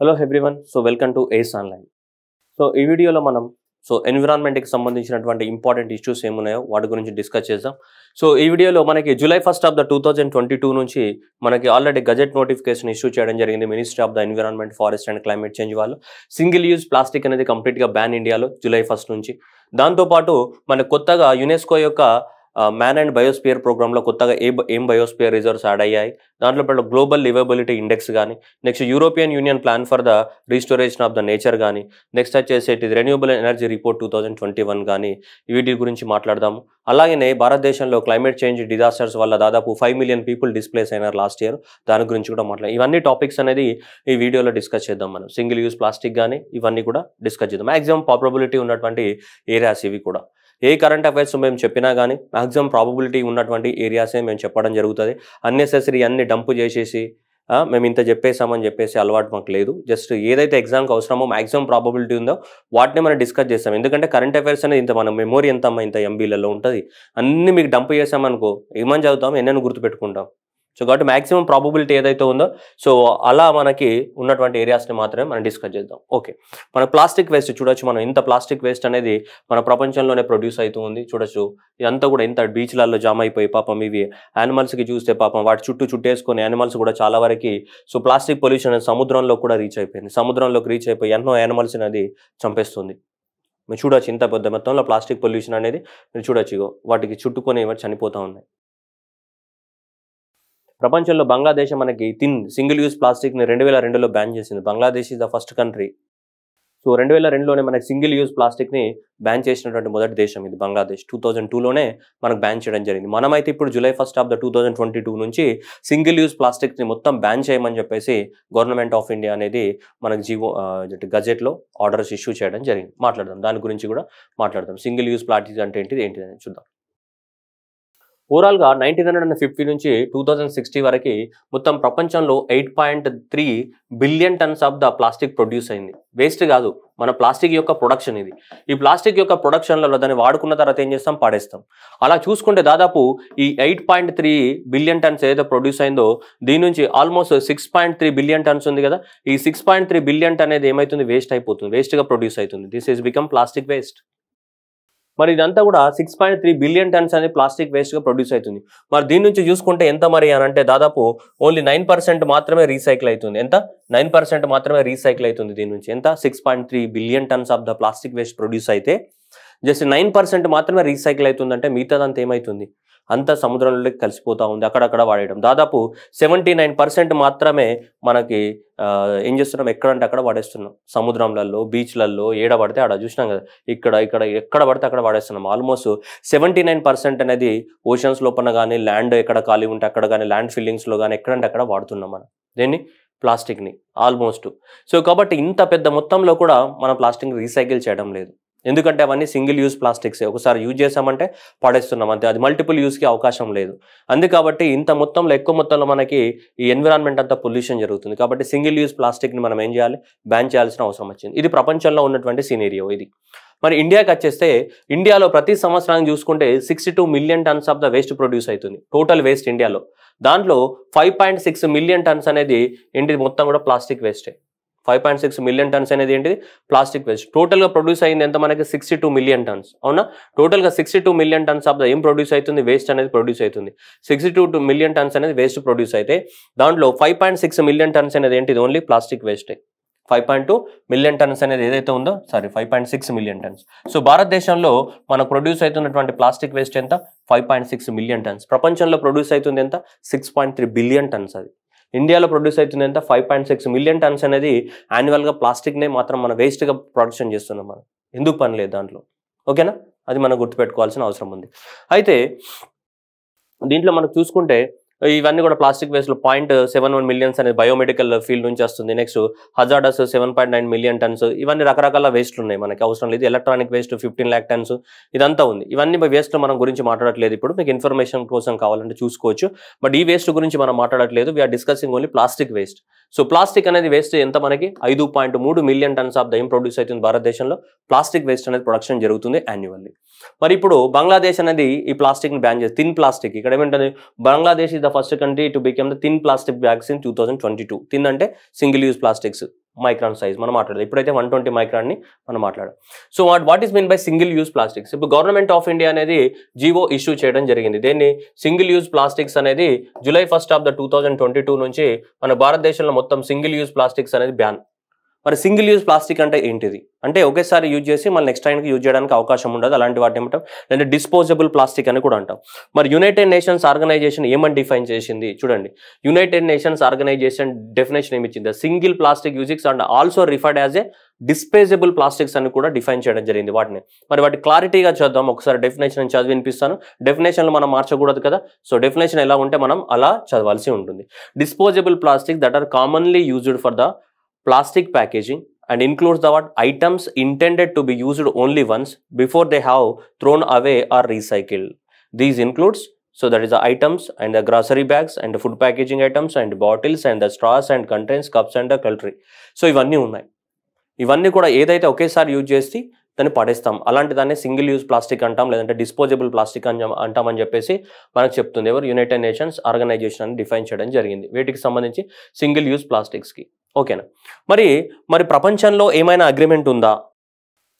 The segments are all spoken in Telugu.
Hello everyone so welcome to ace online so ఈ వీడియోలో మనం సో ఎన్విరాన్మెంట్కి సంబంధించినటువంటి ఇంపార్టెంట్ ఇష్యూస్ ఏమున్నాయో వాటి గురించి డిస్కస్ చేద్దాం సో ఈ వీడియోలో మనకి July first of the two thousand twenty two నుంచి మనకి ఆల్రెడీ గజెట్ నోటిఫికేషన్ ఇష్యూ చేయడం జరిగింది ministry of the environment forest and climate change వాళ్ళు సింగిల్ యూజ్ ప్లాస్టిక్ అనేది కంప్లీట్గా బ్యాన్ ఇండియాలో జూలై ఫస్ట్ నుంచి దాంతోపాటు మన కొత్తగా యునెస్కో యొక్క మ్యాన్ అండ్ బయోస్పియర్ ప్రోగ్రామ్లో కొత్తగా ఏ ఏం బయోస్పియర్ రిజర్వ్స్ యాడ్ అయ్యాయి దాంట్లో పాటు గ్లోబల్ లివబిలిటీ ఇండెక్స్ కానీ next European Union plan for the restoration of the nature కానీ నెక్స్ట్ వచ్చేసేటి renewable energy report two thousand twenty one కానీ వీటి గురించి మాట్లాడదాము అలాగనే భారతదేశంలో క్లైమేట్ చేంజ్ డిజాస్టర్స్ వల్ల దాదాపు ఫైవ్ మిలియన్ పీపుల్ డిస్ప్లేస్ అయినారు లాస్ట్ ఇయర్ దాని గురించి కూడా మాట్లాడాం ఇవన్నీ టాపిక్స్ అనేది ఈ వీడియోలో డిస్కస్ చేద్దాం మనం సింగిల్ యూస్ ప్లాస్టిక్ కానీ ఇవన్నీ కూడా డిస్కస్ చేద్దాం మ్యాక్సిమం పాపబిలిటీ ఉన్నటువంటి ఏరియాస్ ఇవి కూడా ఏ కరెంట్ అఫైర్స్ మేము చెప్పినా కానీ మ్యాక్సిమం ప్రాబబిలిటీ ఉన్నటువంటి ఏరియాసే మేము చెప్పడం జరుగుతుంది అన్నెసెసరీ అన్ని డంప్ చేసేసి మేము ఇంత చెప్పేసామని చెప్పేసి అలవాటు మాకు లేదు జస్ట్ ఏదైతే ఎగ్జామ్కి అవసరమో మ్యాక్సిమం ప్రాబబిలిటీ ఉందో వాటిని మనం డిస్కస్ చేస్తాం ఎందుకంటే కరెంట్ అఫైర్స్ అనేది ఇంత మన మెమోరీ ఎంత ఇంత ఎంబీలలో ఉంటుంది అన్నీ మీకు డంప్ చేసామనుకో ఏమని చదువుతాం ఎన్నెన్ని గుర్తుపెట్టుకుంటాం సో కాబట్టి మాక్సిమం ప్రాబబిలిటీ ఏదైతే ఉందో సో అలా మనకి ఉన్నటువంటి ఏరియాస్ని మాత్రమే మనం డిస్కస్ చేద్దాం ఓకే మన ప్లాస్టిక్ వేస్ట్ చూడొచ్చు మనం ఇంత ప్లాస్టిక్ వేస్ట్ అనేది మన ప్రపంచంలోనే ప్రొడ్యూస్ అవుతూ ఉంది చూడొచ్చు ఇదంతా కూడా ఇంత బీచ్లలో జామ అయిపోయి పాపం ఇవి యానిమల్స్కి చూస్తే పాపం వాటి చుట్టూ చుట్టేసుకొని యానిమల్స్ కూడా చాలా వరకు సో ప్లాస్టిక్ పొల్యూషన్ సముద్రంలో కూడా రీచ్ అయిపోయింది సముద్రంలోకి రీచ్ అయిపోయి ఎన్నో యానిమల్స్ అనేది చంపేస్తుంది మీరు చూడొచ్చు ఇంత పెద్ద మొత్తంలో ప్లాస్టిక్ పొల్యూషన్ అనేది మీరు చూడొచ్చు వాటికి చుట్టుకొని చనిపోతూ ఉన్నాయి ప్రపంచంలో బంగ్లాదేశ్ మనకి థిన్ సింగిల్ యూజ్ ప్లాస్టిక్ని రెండు వేల రెండులో బ్యాన్ చేసింది Bangladesh is the first country so రెండు వేల రెండులోనే మనకి సింగిల్ యూజ్ ప్లాస్టిక్ని బ్యాన్ చేసినటువంటి మొదటి దేశం ఇది బంగ్లాదేశ్ టూ థౌజండ్ టూలోనే మనకు బ్యాన్ చేయడం జరిగింది మనమైతే ఇప్పుడు July first of the two thousand twenty two నుంచి సింగిల్ యూజ్ ప్లాస్టిక్ని మొత్తం బ్యాన్ చేయమని చెప్పేసి గవర్నమెంట్ ఆఫ్ ఇండియా అనేది మనకు జీవో గజెట్లో ఆర్డర్స్ ఇష్యూ చేయడం జరిగింది మాట్లాడదాం దాని గురించి కూడా మాట్లాడదాం సింగిల్ యూజ్ ప్లాస్టిక్ అంటే ఏంటిది ఏంటిది అని చూద్దాం ఓవరాల్గా నైన్టీన్ హండ్రెడ్ అండ్ ఫిఫ్టీ నుంచి టూ థౌజండ్ సిక్స్టీ వరకు మొత్తం ప్రపంచంలో eight point three billion tons of the plastic produce అయింది వేస్ట్ కాదు మన ప్లాస్టిక్ యొక్క ప్రొడక్షన్ ఇది ఈ ప్లాస్టిక్ యొక్క ప్రొడక్షన్లలో దాన్ని వాడుకున్న తర్వాత ఏం చేస్తాం పాడేస్తాం అలా చూసుకుంటే దాదాపు ఈ eight point three billion tons ఏదైతే ప్రొడ్యూస్ అయిందో దీని నుంచి almost six point three billion tons ఉంది కదా ఈ సిక్స్ పాయింట్ త్రీ బిలియన్ అనేది ఏమైతుంది వేస్ట్ అయిపోతుంది వేస్ట్గా ప్రొడ్యూస్ అవుతుంది this is become plastic waste మరి ఇదంతా కూడా six point three billion tons అనేది ప్లాస్టిక్ వేస్ట్గా ప్రొడ్యూస్ అవుతుంది మరి దీని నుంచి చూసుకుంటే ఎంత మరి అని అంటే దాదాపు ఓన్లీ నైన్ మాత్రమే రీసైకిల్ అవుతుంది ఎంత నైన్ మాత్రమే రీసైకిల్ అవుతుంది దీని నుంచి ఎంత six billion tons of the plastic waste produce అయితే జస్ట్ నైన్ మాత్రమే రీసైకిల్ అవుతుందంటే మిగతాదంతా ఏమవుతుంది అంతా సముద్రంలోకి కలిసిపోతూ ఉంది అక్కడక్కడ వాడేయడం దాదాపు సెవెంటీ నైన్ పర్సెంట్ మాత్రమే మనకి ఏం చేస్తున్నాం ఎక్కడంటే అక్కడ వాడేస్తున్నాం సముద్రంలలో బీచ్లలో ఏడ పడితే ఆడ చూసినాం కదా ఇక్కడ ఇక్కడ ఎక్కడ పడితే అక్కడ వాడేస్తున్నాం ఆల్మోస్ట్ సెవెంటీ నైన్ పర్సెంట్ అనేది ఓషన్స్ లోపల కానీ ల్యాండ్ ఎక్కడ ఖాళీ ఉంటే అక్కడ కానీ ల్యాండ్ ఫిల్లింగ్స్లో కానీ ఎక్కడంటే అక్కడ వాడుతున్నాం మనం దీన్ని ప్లాస్టిక్ని ఆల్మోస్ట్ సో కాబట్టి ఇంత పెద్ద మొత్తంలో కూడా మనం ప్లాస్టిక్ రీసైకిల్ చేయడం లేదు ఎందుకంటే అవన్నీ సింగిల్ యూజ్ ప్లాస్టిక్స్ ఒకసారి యూజ్ చేసామంటే పడేస్తున్నాం అంతే అది మల్టిపుల్ యూజ్కి అవకాశం లేదు అందు కాబట్టి ఇంత మొత్తంలో ఎక్కువ మొత్తంలో మనకి ఈ ఎన్విరాన్మెంట్ అంతా పొల్యూషన్ జరుగుతుంది కాబట్టి సింగిల్ యూజ్ ప్లాస్టిక్ని మనం ఏం చేయాలి బ్యాన్ చేయాల్సిన అవసరం వచ్చింది ఇది ప్రపంచంలో ఉన్నటువంటి సీనేరియో ఇది మరి ఇండియాకి వచ్చేస్తే ఇండియాలో ప్రతి సంవత్సరానికి చూసుకుంటే sixty two million tons of the waste produce అవుతుంది టోటల్ వేస్ట్ ఇండియాలో దాంట్లో five point six million tons అనేది ఇంటి మొత్తం కూడా ప్లాస్టిక్ వేస్టే five point six million tons అనేది ఏంటి ప్లాస్టిక్ వేస్ట్ టోటల్గా ప్రొడ్యూస్ అయింది ఎంత మనకి సిక్స్టీ టూ మిలియన్ టన్స్ అవునా టోటల్గా sixty two million tons of ఏం ప్రొడ్యూస్ అవుతుంది వేస్ట్ అనేది ప్రొడ్యూస్ అవుతుంది సిక్స్టీ టూ మిలియన్ టన్స్ అనేది వేస్ట్ ప్రొడ్యూస్ అయితే దాంట్లో five point six million tons అనేది ఏంటిది ఓన్లీ ప్లాస్టిక్ వేస్టే five point two million tons అనేది ఏదైతే ఉందో sorry five point six million tons so భారతదేశంలో మనకు ప్రొడ్యూస్ అవుతున్నటువంటి ప్లాస్టిక్ వేస్ట్ ఎంత five point six million tons ప్రపంచంలో ప్రొడ్యూస్ అవుతుంది ఎంత six point three billion turns అది ఇండియాలో ప్రొడ్యూస్ అవుతుంది five point six million tons అనేది యాన్యువల్గా ప్లాస్టిక్నే మాత్రం మనం వేస్ట్గా ప్రొడక్షన్ చేస్తున్నాం మనం ఎందుకు పని లేదు దాంట్లో ఓకేనా అది మనం గుర్తుపెట్టుకోవాల్సిన అవసరం ఉంది అయితే దీంట్లో మనం చూసుకుంటే ఇవన్నీ కూడా ప్లాస్టిక్ వేస్ట్లో పాయింట్ సెవెన్ వన్ మిలియన్స్ అనేది బయోమెడికల్ ఫీల్డ్ నుంచి వస్తుంది next hazardous seven point nine million tons ఇవన్నీ రకరకాల వేస్ట్లు ఉన్నాయి మనకి అవసరం లేదు electronic waste fifteen lakh tons ఇదంతా ఉంది ఇవన్నీ వేస్ట్లు మనం గురించి మాట్లాడట్లేదు ఇప్పుడు మీకు ఇన్ఫర్మేషన్ కోసం కావాలంటే చూసుకోవచ్చు బట్ ఈ వేస్ట్ గురించి మనం మాట్లాడట్లేదు we are discussing only plastic waste so plastic అనేది వేస్ట్ ఎంత మనకి ఐదు million tons of them produce అవుతుంది భారతదేశంలో ప్లాస్టిక్ వేస్ట్ అనేది ప్రొడక్షన్ జరుగుతుంది యాన్యువల్లీ మరి ఇప్పుడు బంగ్లాదేశ్ అనేది ఈ ప్లాస్టిక్ని బ్యాన్ చేస్తుంది థిన్ ప్లాస్టిక్ ఇక్కడ ఏమంటుంది Bangladesh is the first country to become the thin plastic bags in two thousand twenty two thin అంటే single use plastics micron size మనం మాట్లాడదు ఇప్పుడైతే వన్ ట్వంటీ మైక్రాన్ని మనం మాట్లాడాం so what what is mean by single use plastics ఇప్పుడు గవర్నమెంట్ ఆఫ్ ఇండియా అనేది జీవో ఇష్యూ చేయడం జరిగింది దీన్ని సింగిల్ యూజ్ ప్లాస్టిక్స్ అనేది July first of the two నుంచి మన భారతదేశంలో మొత్తం సింగిల్ యూజ్ ప్లాస్టిక్స్ అనేది బ్యాన్ మరి సింగిల్ యూజ్ ప్లాస్టిక్ అంటే ఏంటిది అంటే ఒకేసారి యూజ్ చేసి మళ్ళీ నెక్స్ట్ టైంకి యూజ్ చేయడానికి అవకాశం ఉండదు అలాంటి వాటిని ఏమంటాం అంటే డిస్పోజబుల్ ప్లాస్టిక్ అని కూడా అంటాం మరి యునైటెడ్ నేషన్స్ ఆర్గనైజేషన్ ఏమని డిఫైన్ చేసింది చూడండి యునైటెడ్ నేషన్స్ ఆర్గనైజేషన్ డెఫినేషన్ ఏమి ఇచ్చింది సింగిల్ ప్లాస్టిక్ యూజిక్స్ and also referred as a disposable plastics అని కూడా డిఫైన్ చేయడం జరిగింది వాటిని మరి వాటి క్లారిటీగా చదుదాం ఒకసారి డెఫినేషన్ చదివి వినిపిస్తాను డెఫినేషన్లు మనం మార్చకూడదు కదా సో డెఫినేషన్ ఎలా ఉంటే మనం అలా చదవాల్సి ఉంటుంది disposable plastic that are commonly used for the plastic packaging and includes the word items intended to be used only once before they have thrown away or recycled. These includes so that is the items and the grocery bags and the food packaging items and bottles and the straws and containers, cups and the cutlery. So ఇవన్నీ ఉన్నాయి ఇవన్నీ కూడా ఏదైతే ఒకేసారి యూజ్ చేసి దాన్ని పడేస్తాం అలాంటి దాన్ని సింగిల్ యూజ్ ప్లాస్టిక్ అంటాం లేదంటే డిస్పోజబుల్ ప్లాస్టిక్ అని అంటామని చెప్పేసి మనకు చెప్తుంది ఎవరు యునైటెడ్ నేషన్స్ ఆర్గనైజేషన్ అని డిఫైన్ చేయడం జరిగింది వీటికి సంబంధించి సింగిల్ యూజ్ ప్లాస్టిక్స్కి ఓకేనా మరి మరి ప్రపంచంలో ఏమైనా అగ్రిమెంట్ ఉందా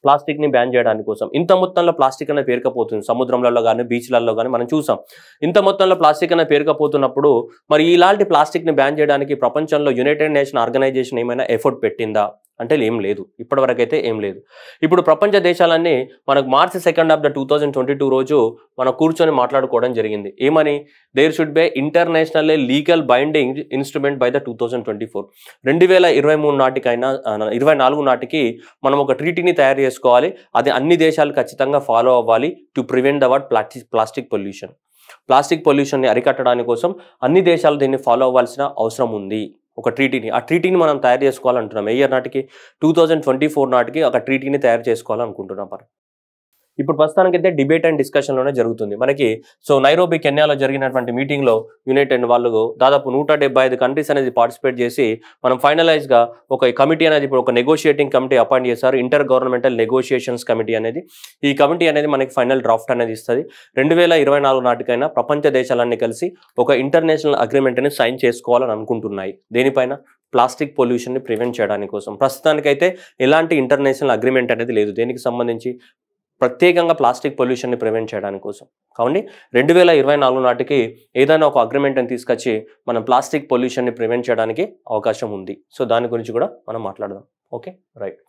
ప్లాస్టిక్ని బ్యాన్ చేయడానికి కోసం ఇంత మొత్తంలో ప్లాస్టిక్ అనేది పేరుకపోతుంది సముద్రంలో కానీ బీచ్లలో కానీ మనం చూసాం ఇంత మొత్తంలో ప్లాస్టిక్ అనేది పేరుకపోతున్నప్పుడు మరి ఇలాంటి ప్లాస్టిక్ని బ్యాన్ చేయడానికి ప్రపంచంలో యునైటెడ్ నేషన్ ఆర్గనైజేషన్ ఏమైనా ఎఫర్ట్ పెట్టిందా అంటే ఏం లేదు ఇప్పటివరకు అయితే ఏం లేదు ఇప్పుడు ప్రపంచ దేశాలన్నీ మనకు March second of the two thousand twenty two రోజు మనం కూర్చొని మాట్లాడుకోవడం జరిగింది ఏమని there should be international legal binding instrument by the two thousand twenty four రెండు వేల ఇరవై మూడు నాటికైనా ఇరవై నాలుగు నాటికి మనం ఒక ట్రీటీని తయారు చేసుకోవాలి అది అన్ని దేశాలు ఖచ్చితంగా ఫాలో అవ్వాలి to prevent the world plastic plastic pollution plastic పొల్యూషన్ని అరికట్టడానికి కోసం అన్ని దేశాలు దీన్ని ఫాలో అవ్వాల్సిన అవసరం ఉంది ఒక ట్రీటీని ఆ ట్రీటీని మనం తయారు చేసుకోవాలంటున్నాం ఏ ఇయర్ నాటికి టూ ట్వంటీ ఫోర్ నాటికి ఒక ట్రీటీని తయారు చేసుకోవాలనుకుంటున్నాం మనం ఇప్పుడు ప్రస్తుతానికైతే డిబేట్ అండ్ డిస్కషన్లోనే జరుగుతుంది మనకి సో నైరోబి కెన్యాలో జరిగినటువంటి మీటింగ్లో యునైటెడ్ వాళ్ళు దాదాపు నూట కంట్రీస్ అనేది పార్టిసిపేట్ చేసి మనం ఫైనలైజ్గా ఒక కమిటీ అనేది ఇప్పుడు ఒక నెగోషియేటింగ్ కమిటీ అపాయింట్ చేశారు ఇంటర్ గవర్నమెంటల్ నెగోషియేషన్స్ కమిటీ అనేది ఈ కమిటీ అనేది మనకి ఫైనల్ డ్రాఫ్ట్ అనేది ఇస్తుంది రెండు వేల ఇరవై నాలుగు నాటికైనా ప్రపంచ దేశాలన్నీ కలిసి ఒక ఇంటర్నేషనల్ అగ్రిమెంట్ని సైన్ చేసుకోవాలని అనుకుంటున్నాయి దేనిపైన ప్లాస్టిక్ పొల్యూషన్ని ప్రివెంట్ చేయడానికి కోసం ప్రస్తుతానికైతే ఎలాంటి ఇంటర్నేషనల్ అగ్రిమెంట్ అనేది లేదు దేనికి సంబంధించి ప్రత్యేకంగా ప్లాస్టిక్ పొల్యూషన్ని ప్రివెంట్ చేయడానికి కోసం కావండి రెండు వేల ఇరవై నాలుగు నాటికి ఏదైనా ఒక అగ్రిమెంట్ని తీసుకొచ్చి మనం ప్లాస్టిక్ పొల్యూషన్ని ప్రివెంట్ చేయడానికి అవకాశం ఉంది సో దాని గురించి కూడా మనం మాట్లాడదాం okay right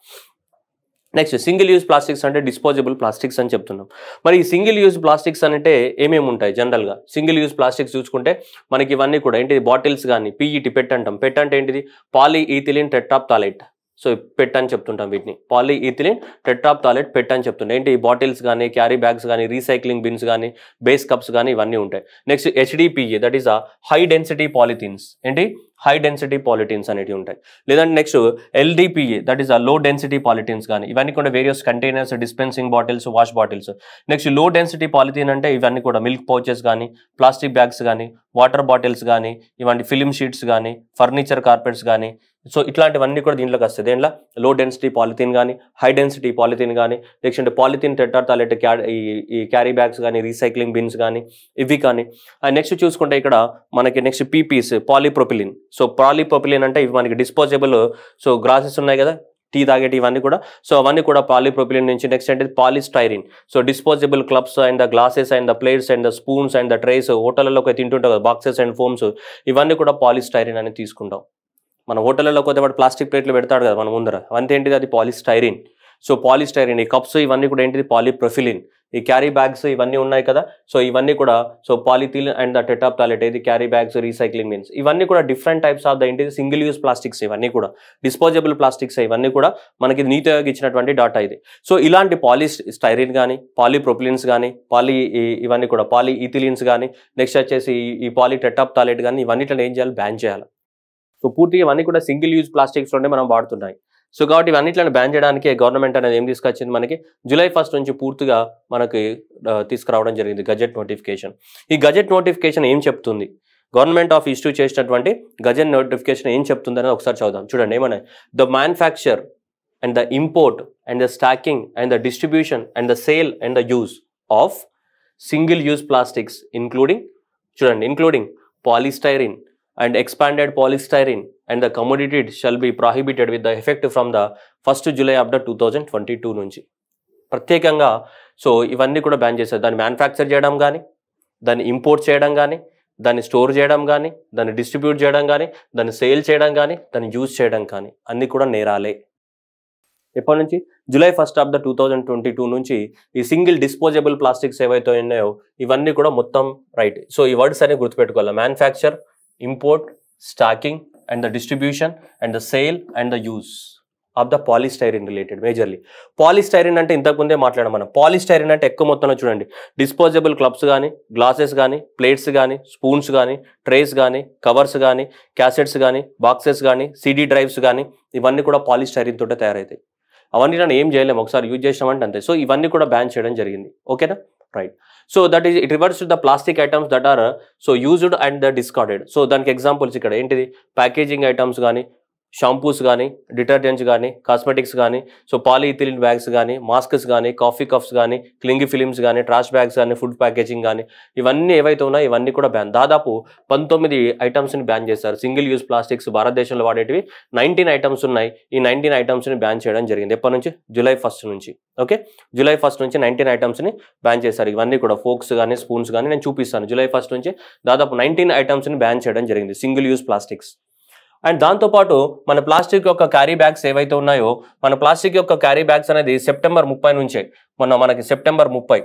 next single use plastics అంటే డిస్పోజబుల్ ప్లాస్టిక్స్ అని చెప్తున్నాం మరి ఈ సింగిల్ యూజ్ ప్లాస్టిక్స్ అంటే ఏమేమి ఉంటాయి జనరల్గా సింగిల్ యూజ్ ప్లాస్టిక్స్ చూసుకుంటే మనకి ఇవన్నీ కూడా ఏంటిది బాటిల్స్ కానీ పీఈటీ పెట్ అంటాం పెట్ అంటే ఏంటిది polyethylene terephthalate so PET అని చెప్తుంటాం వీటిని polyethylene terephthalate PET అని చెప్తుంటాం ఏంటి ఈ బాటిల్స్ కానీ క్యారీ బ్యాగ్స్ కానీ రీసైక్లింగ్ బిన్స్ కానీ బేస్ కప్స్ కానీ ఇవన్నీ ఉంటాయి next HDPE that is a high density polythenes ఏంటి హై డెన్సిటీ పాలిటీన్స్ అనేవి ఉంటాయి లేదంటే నెక్స్ట్ ఎల్డిపిఏ దట్ ఈస్ ఆ లో డెన్సిటీ పాలిటీన్స్ కానీ ఇవన్నీ కూడా various containers dispensing bottles wash bottles next low density polythene అంటే ఇవన్నీ కూడా మిల్క్ పౌచెస్ కానీ ప్లాస్టిక్ బ్యాగ్స్ కానీ వాటర్ బాటిల్స్ కానీ ఇవన్నీ ఫిలిం షీట్స్ కానీ ఫర్నిచర్ కార్పెట్స్ కానీ సో ఇట్లాంటివన్నీ కూడా దీంట్లోకి వస్తాయి దేంట్లో లో డెన్సిటీ పాలిథీన్ కానీ హై డెన్సిటీ పాలిథీన్ కానీ లేకుంటే పాలిథీన్ టెట్టార్ తాలెట్ ఈ క్యారీ బ్యాగ్స్ కానీ రీసైక్లింగ్ బిన్స్ కానీ ఇవి కానీ నెక్స్ట్ చూసుకుంటే ఇక్కడ మనకి next PPs polypropylene so polypropylene అంటే ఇవి మనకి డిస్పోజబుల్ సో గ్రాసెస్ ఉన్నాయి కదా టీ తాగేటి ఇవన్నీ కూడా సో అవన్నీ కూడా పాలిప్రోపిలిన్ నుంచి నెక్స్ట్ అంటే polystyrene so disposable clubs and the glasses and the plates and the spoons and the trays హోటళ్ళలో తింటుంటే కదా బాక్సెస్ అండ్ ఫోమ్స్ ఇవన్నీ కూడా పాలిస్టైరిన్ అని తీసుకుంటాం మన హోటళ్ళలో కొద్ది వాడు ప్లాస్టిక్ ప్లేట్లు పెడతాడు కదా మన ముందర అంతేంటిది అది పాలిస్టైరిన్ సో పాలిస్టైరిన్ ఈ కప్స్ ఇవన్నీ కూడా ఏంటిది పాలిప్రొఫిలిన్ ఈ క్యారీ బ్యాగ్స్ ఇవన్నీ ఉన్నాయి కదా సో ఇవన్నీ కూడా so polythene and the terephthalate ఏది క్యారీ బ్యాగ్స్ రీసైక్లింగ్ మీన్స్ ఇవన్నీ కూడా డిఫరెంట్ టైప్స్ ఆఫ్ ద ఏంటి సింగిల్ యూస్ ప్లాస్టిక్స్ ఇవన్నీ కూడా డిస్పోజబుల్ ప్లాస్టిక్స్ ఇవన్నీ కూడా మనకి నీతి ఇచ్చినటువంటి డాటా ఇది సో ఇలాంటి పాలీ స్టైరిన్ కానీ పాలీప్రొపిలిన్స్ కానీ పాలీ ఇవన్నీ కూడా పాలీ ఇథిలిన్స్ కానీ నెక్స్ట్ వచ్చేసి ఈ పాలీ టెటాప్ టాయిలెట్ కానీ ఇవన్నీ ఏం చేయాలి బ్యాన్ చేయాలి సో పూర్తిగా ఇవన్నీ కూడా సింగిల్ యూజ్ ప్లాస్టిక్స్లోనే మనం వాడుతున్నాయి సో కాబట్టి ఇవన్నిట్లను బ్యాన్ చేయడానికి గవర్నమెంట్ అనేది ఏం తీసుకొచ్చింది మనకి జూలై ఫస్ట్ నుంచి పూర్తిగా మనకి తీసుకురావడం జరిగింది గజెట్ నోటిఫికేషన్ ఈ గజెట్ నోటిఫికేషన్ ఏం చెప్తుంది గవర్నమెంట్ ఆఫ్ ఇష్యూ చేసినటువంటి గజెట్ నోటిఫికేషన్ ఏం చెప్తుంది అనేది ఒకసారి చదువుదాం చూడండి ఏమన్నా the manufacture and the import and the stocking and the distribution and the sale and the use of single use plastics including చూడండి including polystyrene and expanded polystyrene and the commodity shall be prohibited with the effect from the first July of the two thousand twenty two నుంచి ప్రత్యేకంగా సో ఇవన్నీ కూడా బ్యాన్ చేశారు దాన్ని మ్యానుఫ్యాక్చర్ చేయడం కానీ దాన్ని ఇంపోర్ట్ చేయడం కానీ దాన్ని స్టోర్ చేయడం కానీ దాన్ని డిస్ట్రిబ్యూట్ చేయడం కానీ దాన్ని సేల్ చేయడం కానీ దాన్ని యూజ్ చేయడం కానీ అన్నీ కూడా నేరాలే ఎప్పటి నుంచి July first of the two thousand twenty two నుంచి ఈ సింగిల్ డిస్పోజబుల్ ప్లాస్టిక్స్ ఏవైతే ఉన్నాయో ఇవన్నీ కూడా మొత్తం రైట్ సో ఈ వర్డ్స్ అనేవి గుర్తుపెట్టుకోవాలి manufacture import stocking and the distribution and the sale and the use of the polystyrene related majorly polystyrene అంటే ఇంతకు ముందే మాట్లాడడం మనం పాలిస్టైరిన్ అంటే ఎక్కువ మొత్తంలో చూడండి డిస్పోజబుల్ క్లబ్స్ కానీ గ్లాసెస్ కానీ ప్లేట్స్ కానీ స్పూన్స్ కానీ ట్రేస్ కానీ కవర్స్ కానీ క్యాసెట్స్ కానీ బాక్సెస్ కానీ సిడీ డ్రైవ్స్ కానీ ఇవన్నీ కూడా పాలిస్టైరిన్ తోటే తయారవుతాయి అవన్నీ నేను ఏం చేయలేము ఒకసారి యూజ్ చేసినామంటే అంతే సో ఇవన్నీ కూడా బ్యాన్ చేయడం జరిగింది ఓకేనా right so that is it refers to the plastic items that are so used and discarded so దానికి ఎగ్జాంపుల్స్ ఇక్కడ ఏంటిది ప్యాకేజింగ్ ఐటమ్స్ కానీ షాంపూస్ కానీ డిటర్జెంట్స్ కానీ కాస్మెటిక్స్ కానీ సో పాలిథిలిన్ బ్యాగ్స్ కానీ మాస్క్స్ కానీ కాఫీ కప్స్ కానీ క్లింగి ఫిలిమ్స్ కానీ ట్రాష్ బ్యాగ్స్ కానీ ఫుడ్ ప్యాకేజింగ్ కానీ ఇవన్నీ ఏవైతే ఉన్నాయో ఇవన్నీ కూడా బ్యాన్ దాదాపు పంతొమ్మిది ఐటమ్స్ని బ్యాన్ చేశారు సింగిల్ యూజ్ ప్లాస్టిక్స్ భారతదేశంలో వాడేటివి నైన్టీన్ ఐటమ్స్ ఉన్నాయి ఈ నైన్టీన్ ఐటమ్స్ని బ్యాన్ చేయడం జరిగింది ఎప్పటి నుంచి జూలై ఫస్ట్ నుంచి ఓకే జూలై ఫస్ట్ నుంచి నైన్టీన్ ఐటమ్స్ని బ్యాన్ చేశారు ఇవన్నీ కూడా ఫోక్స్ కానీ స్పూన్స్ కానీ నేను చూపిస్తాను జూలై ఫస్ట్ నుంచి దాదాపు నైన్టీన్ ఐటమ్స్ని బ్యాన్ చేయడం జరిగింది సింగిల్ యూజ్ ప్లాస్టిక్స్ అండ్ దాంతోపాటు మన ప్లాస్టిక్ యొక్క క్యారీ బ్యాగ్స్ ఏవైతే ఉన్నాయో మన ప్లాస్టిక్ యొక్క క్యారీ బ్యాగ్స్ అనేది సెప్టెంబర్ ముప్పై నుంచే మొన్న మనకి సెప్టెంబర్ ముప్పై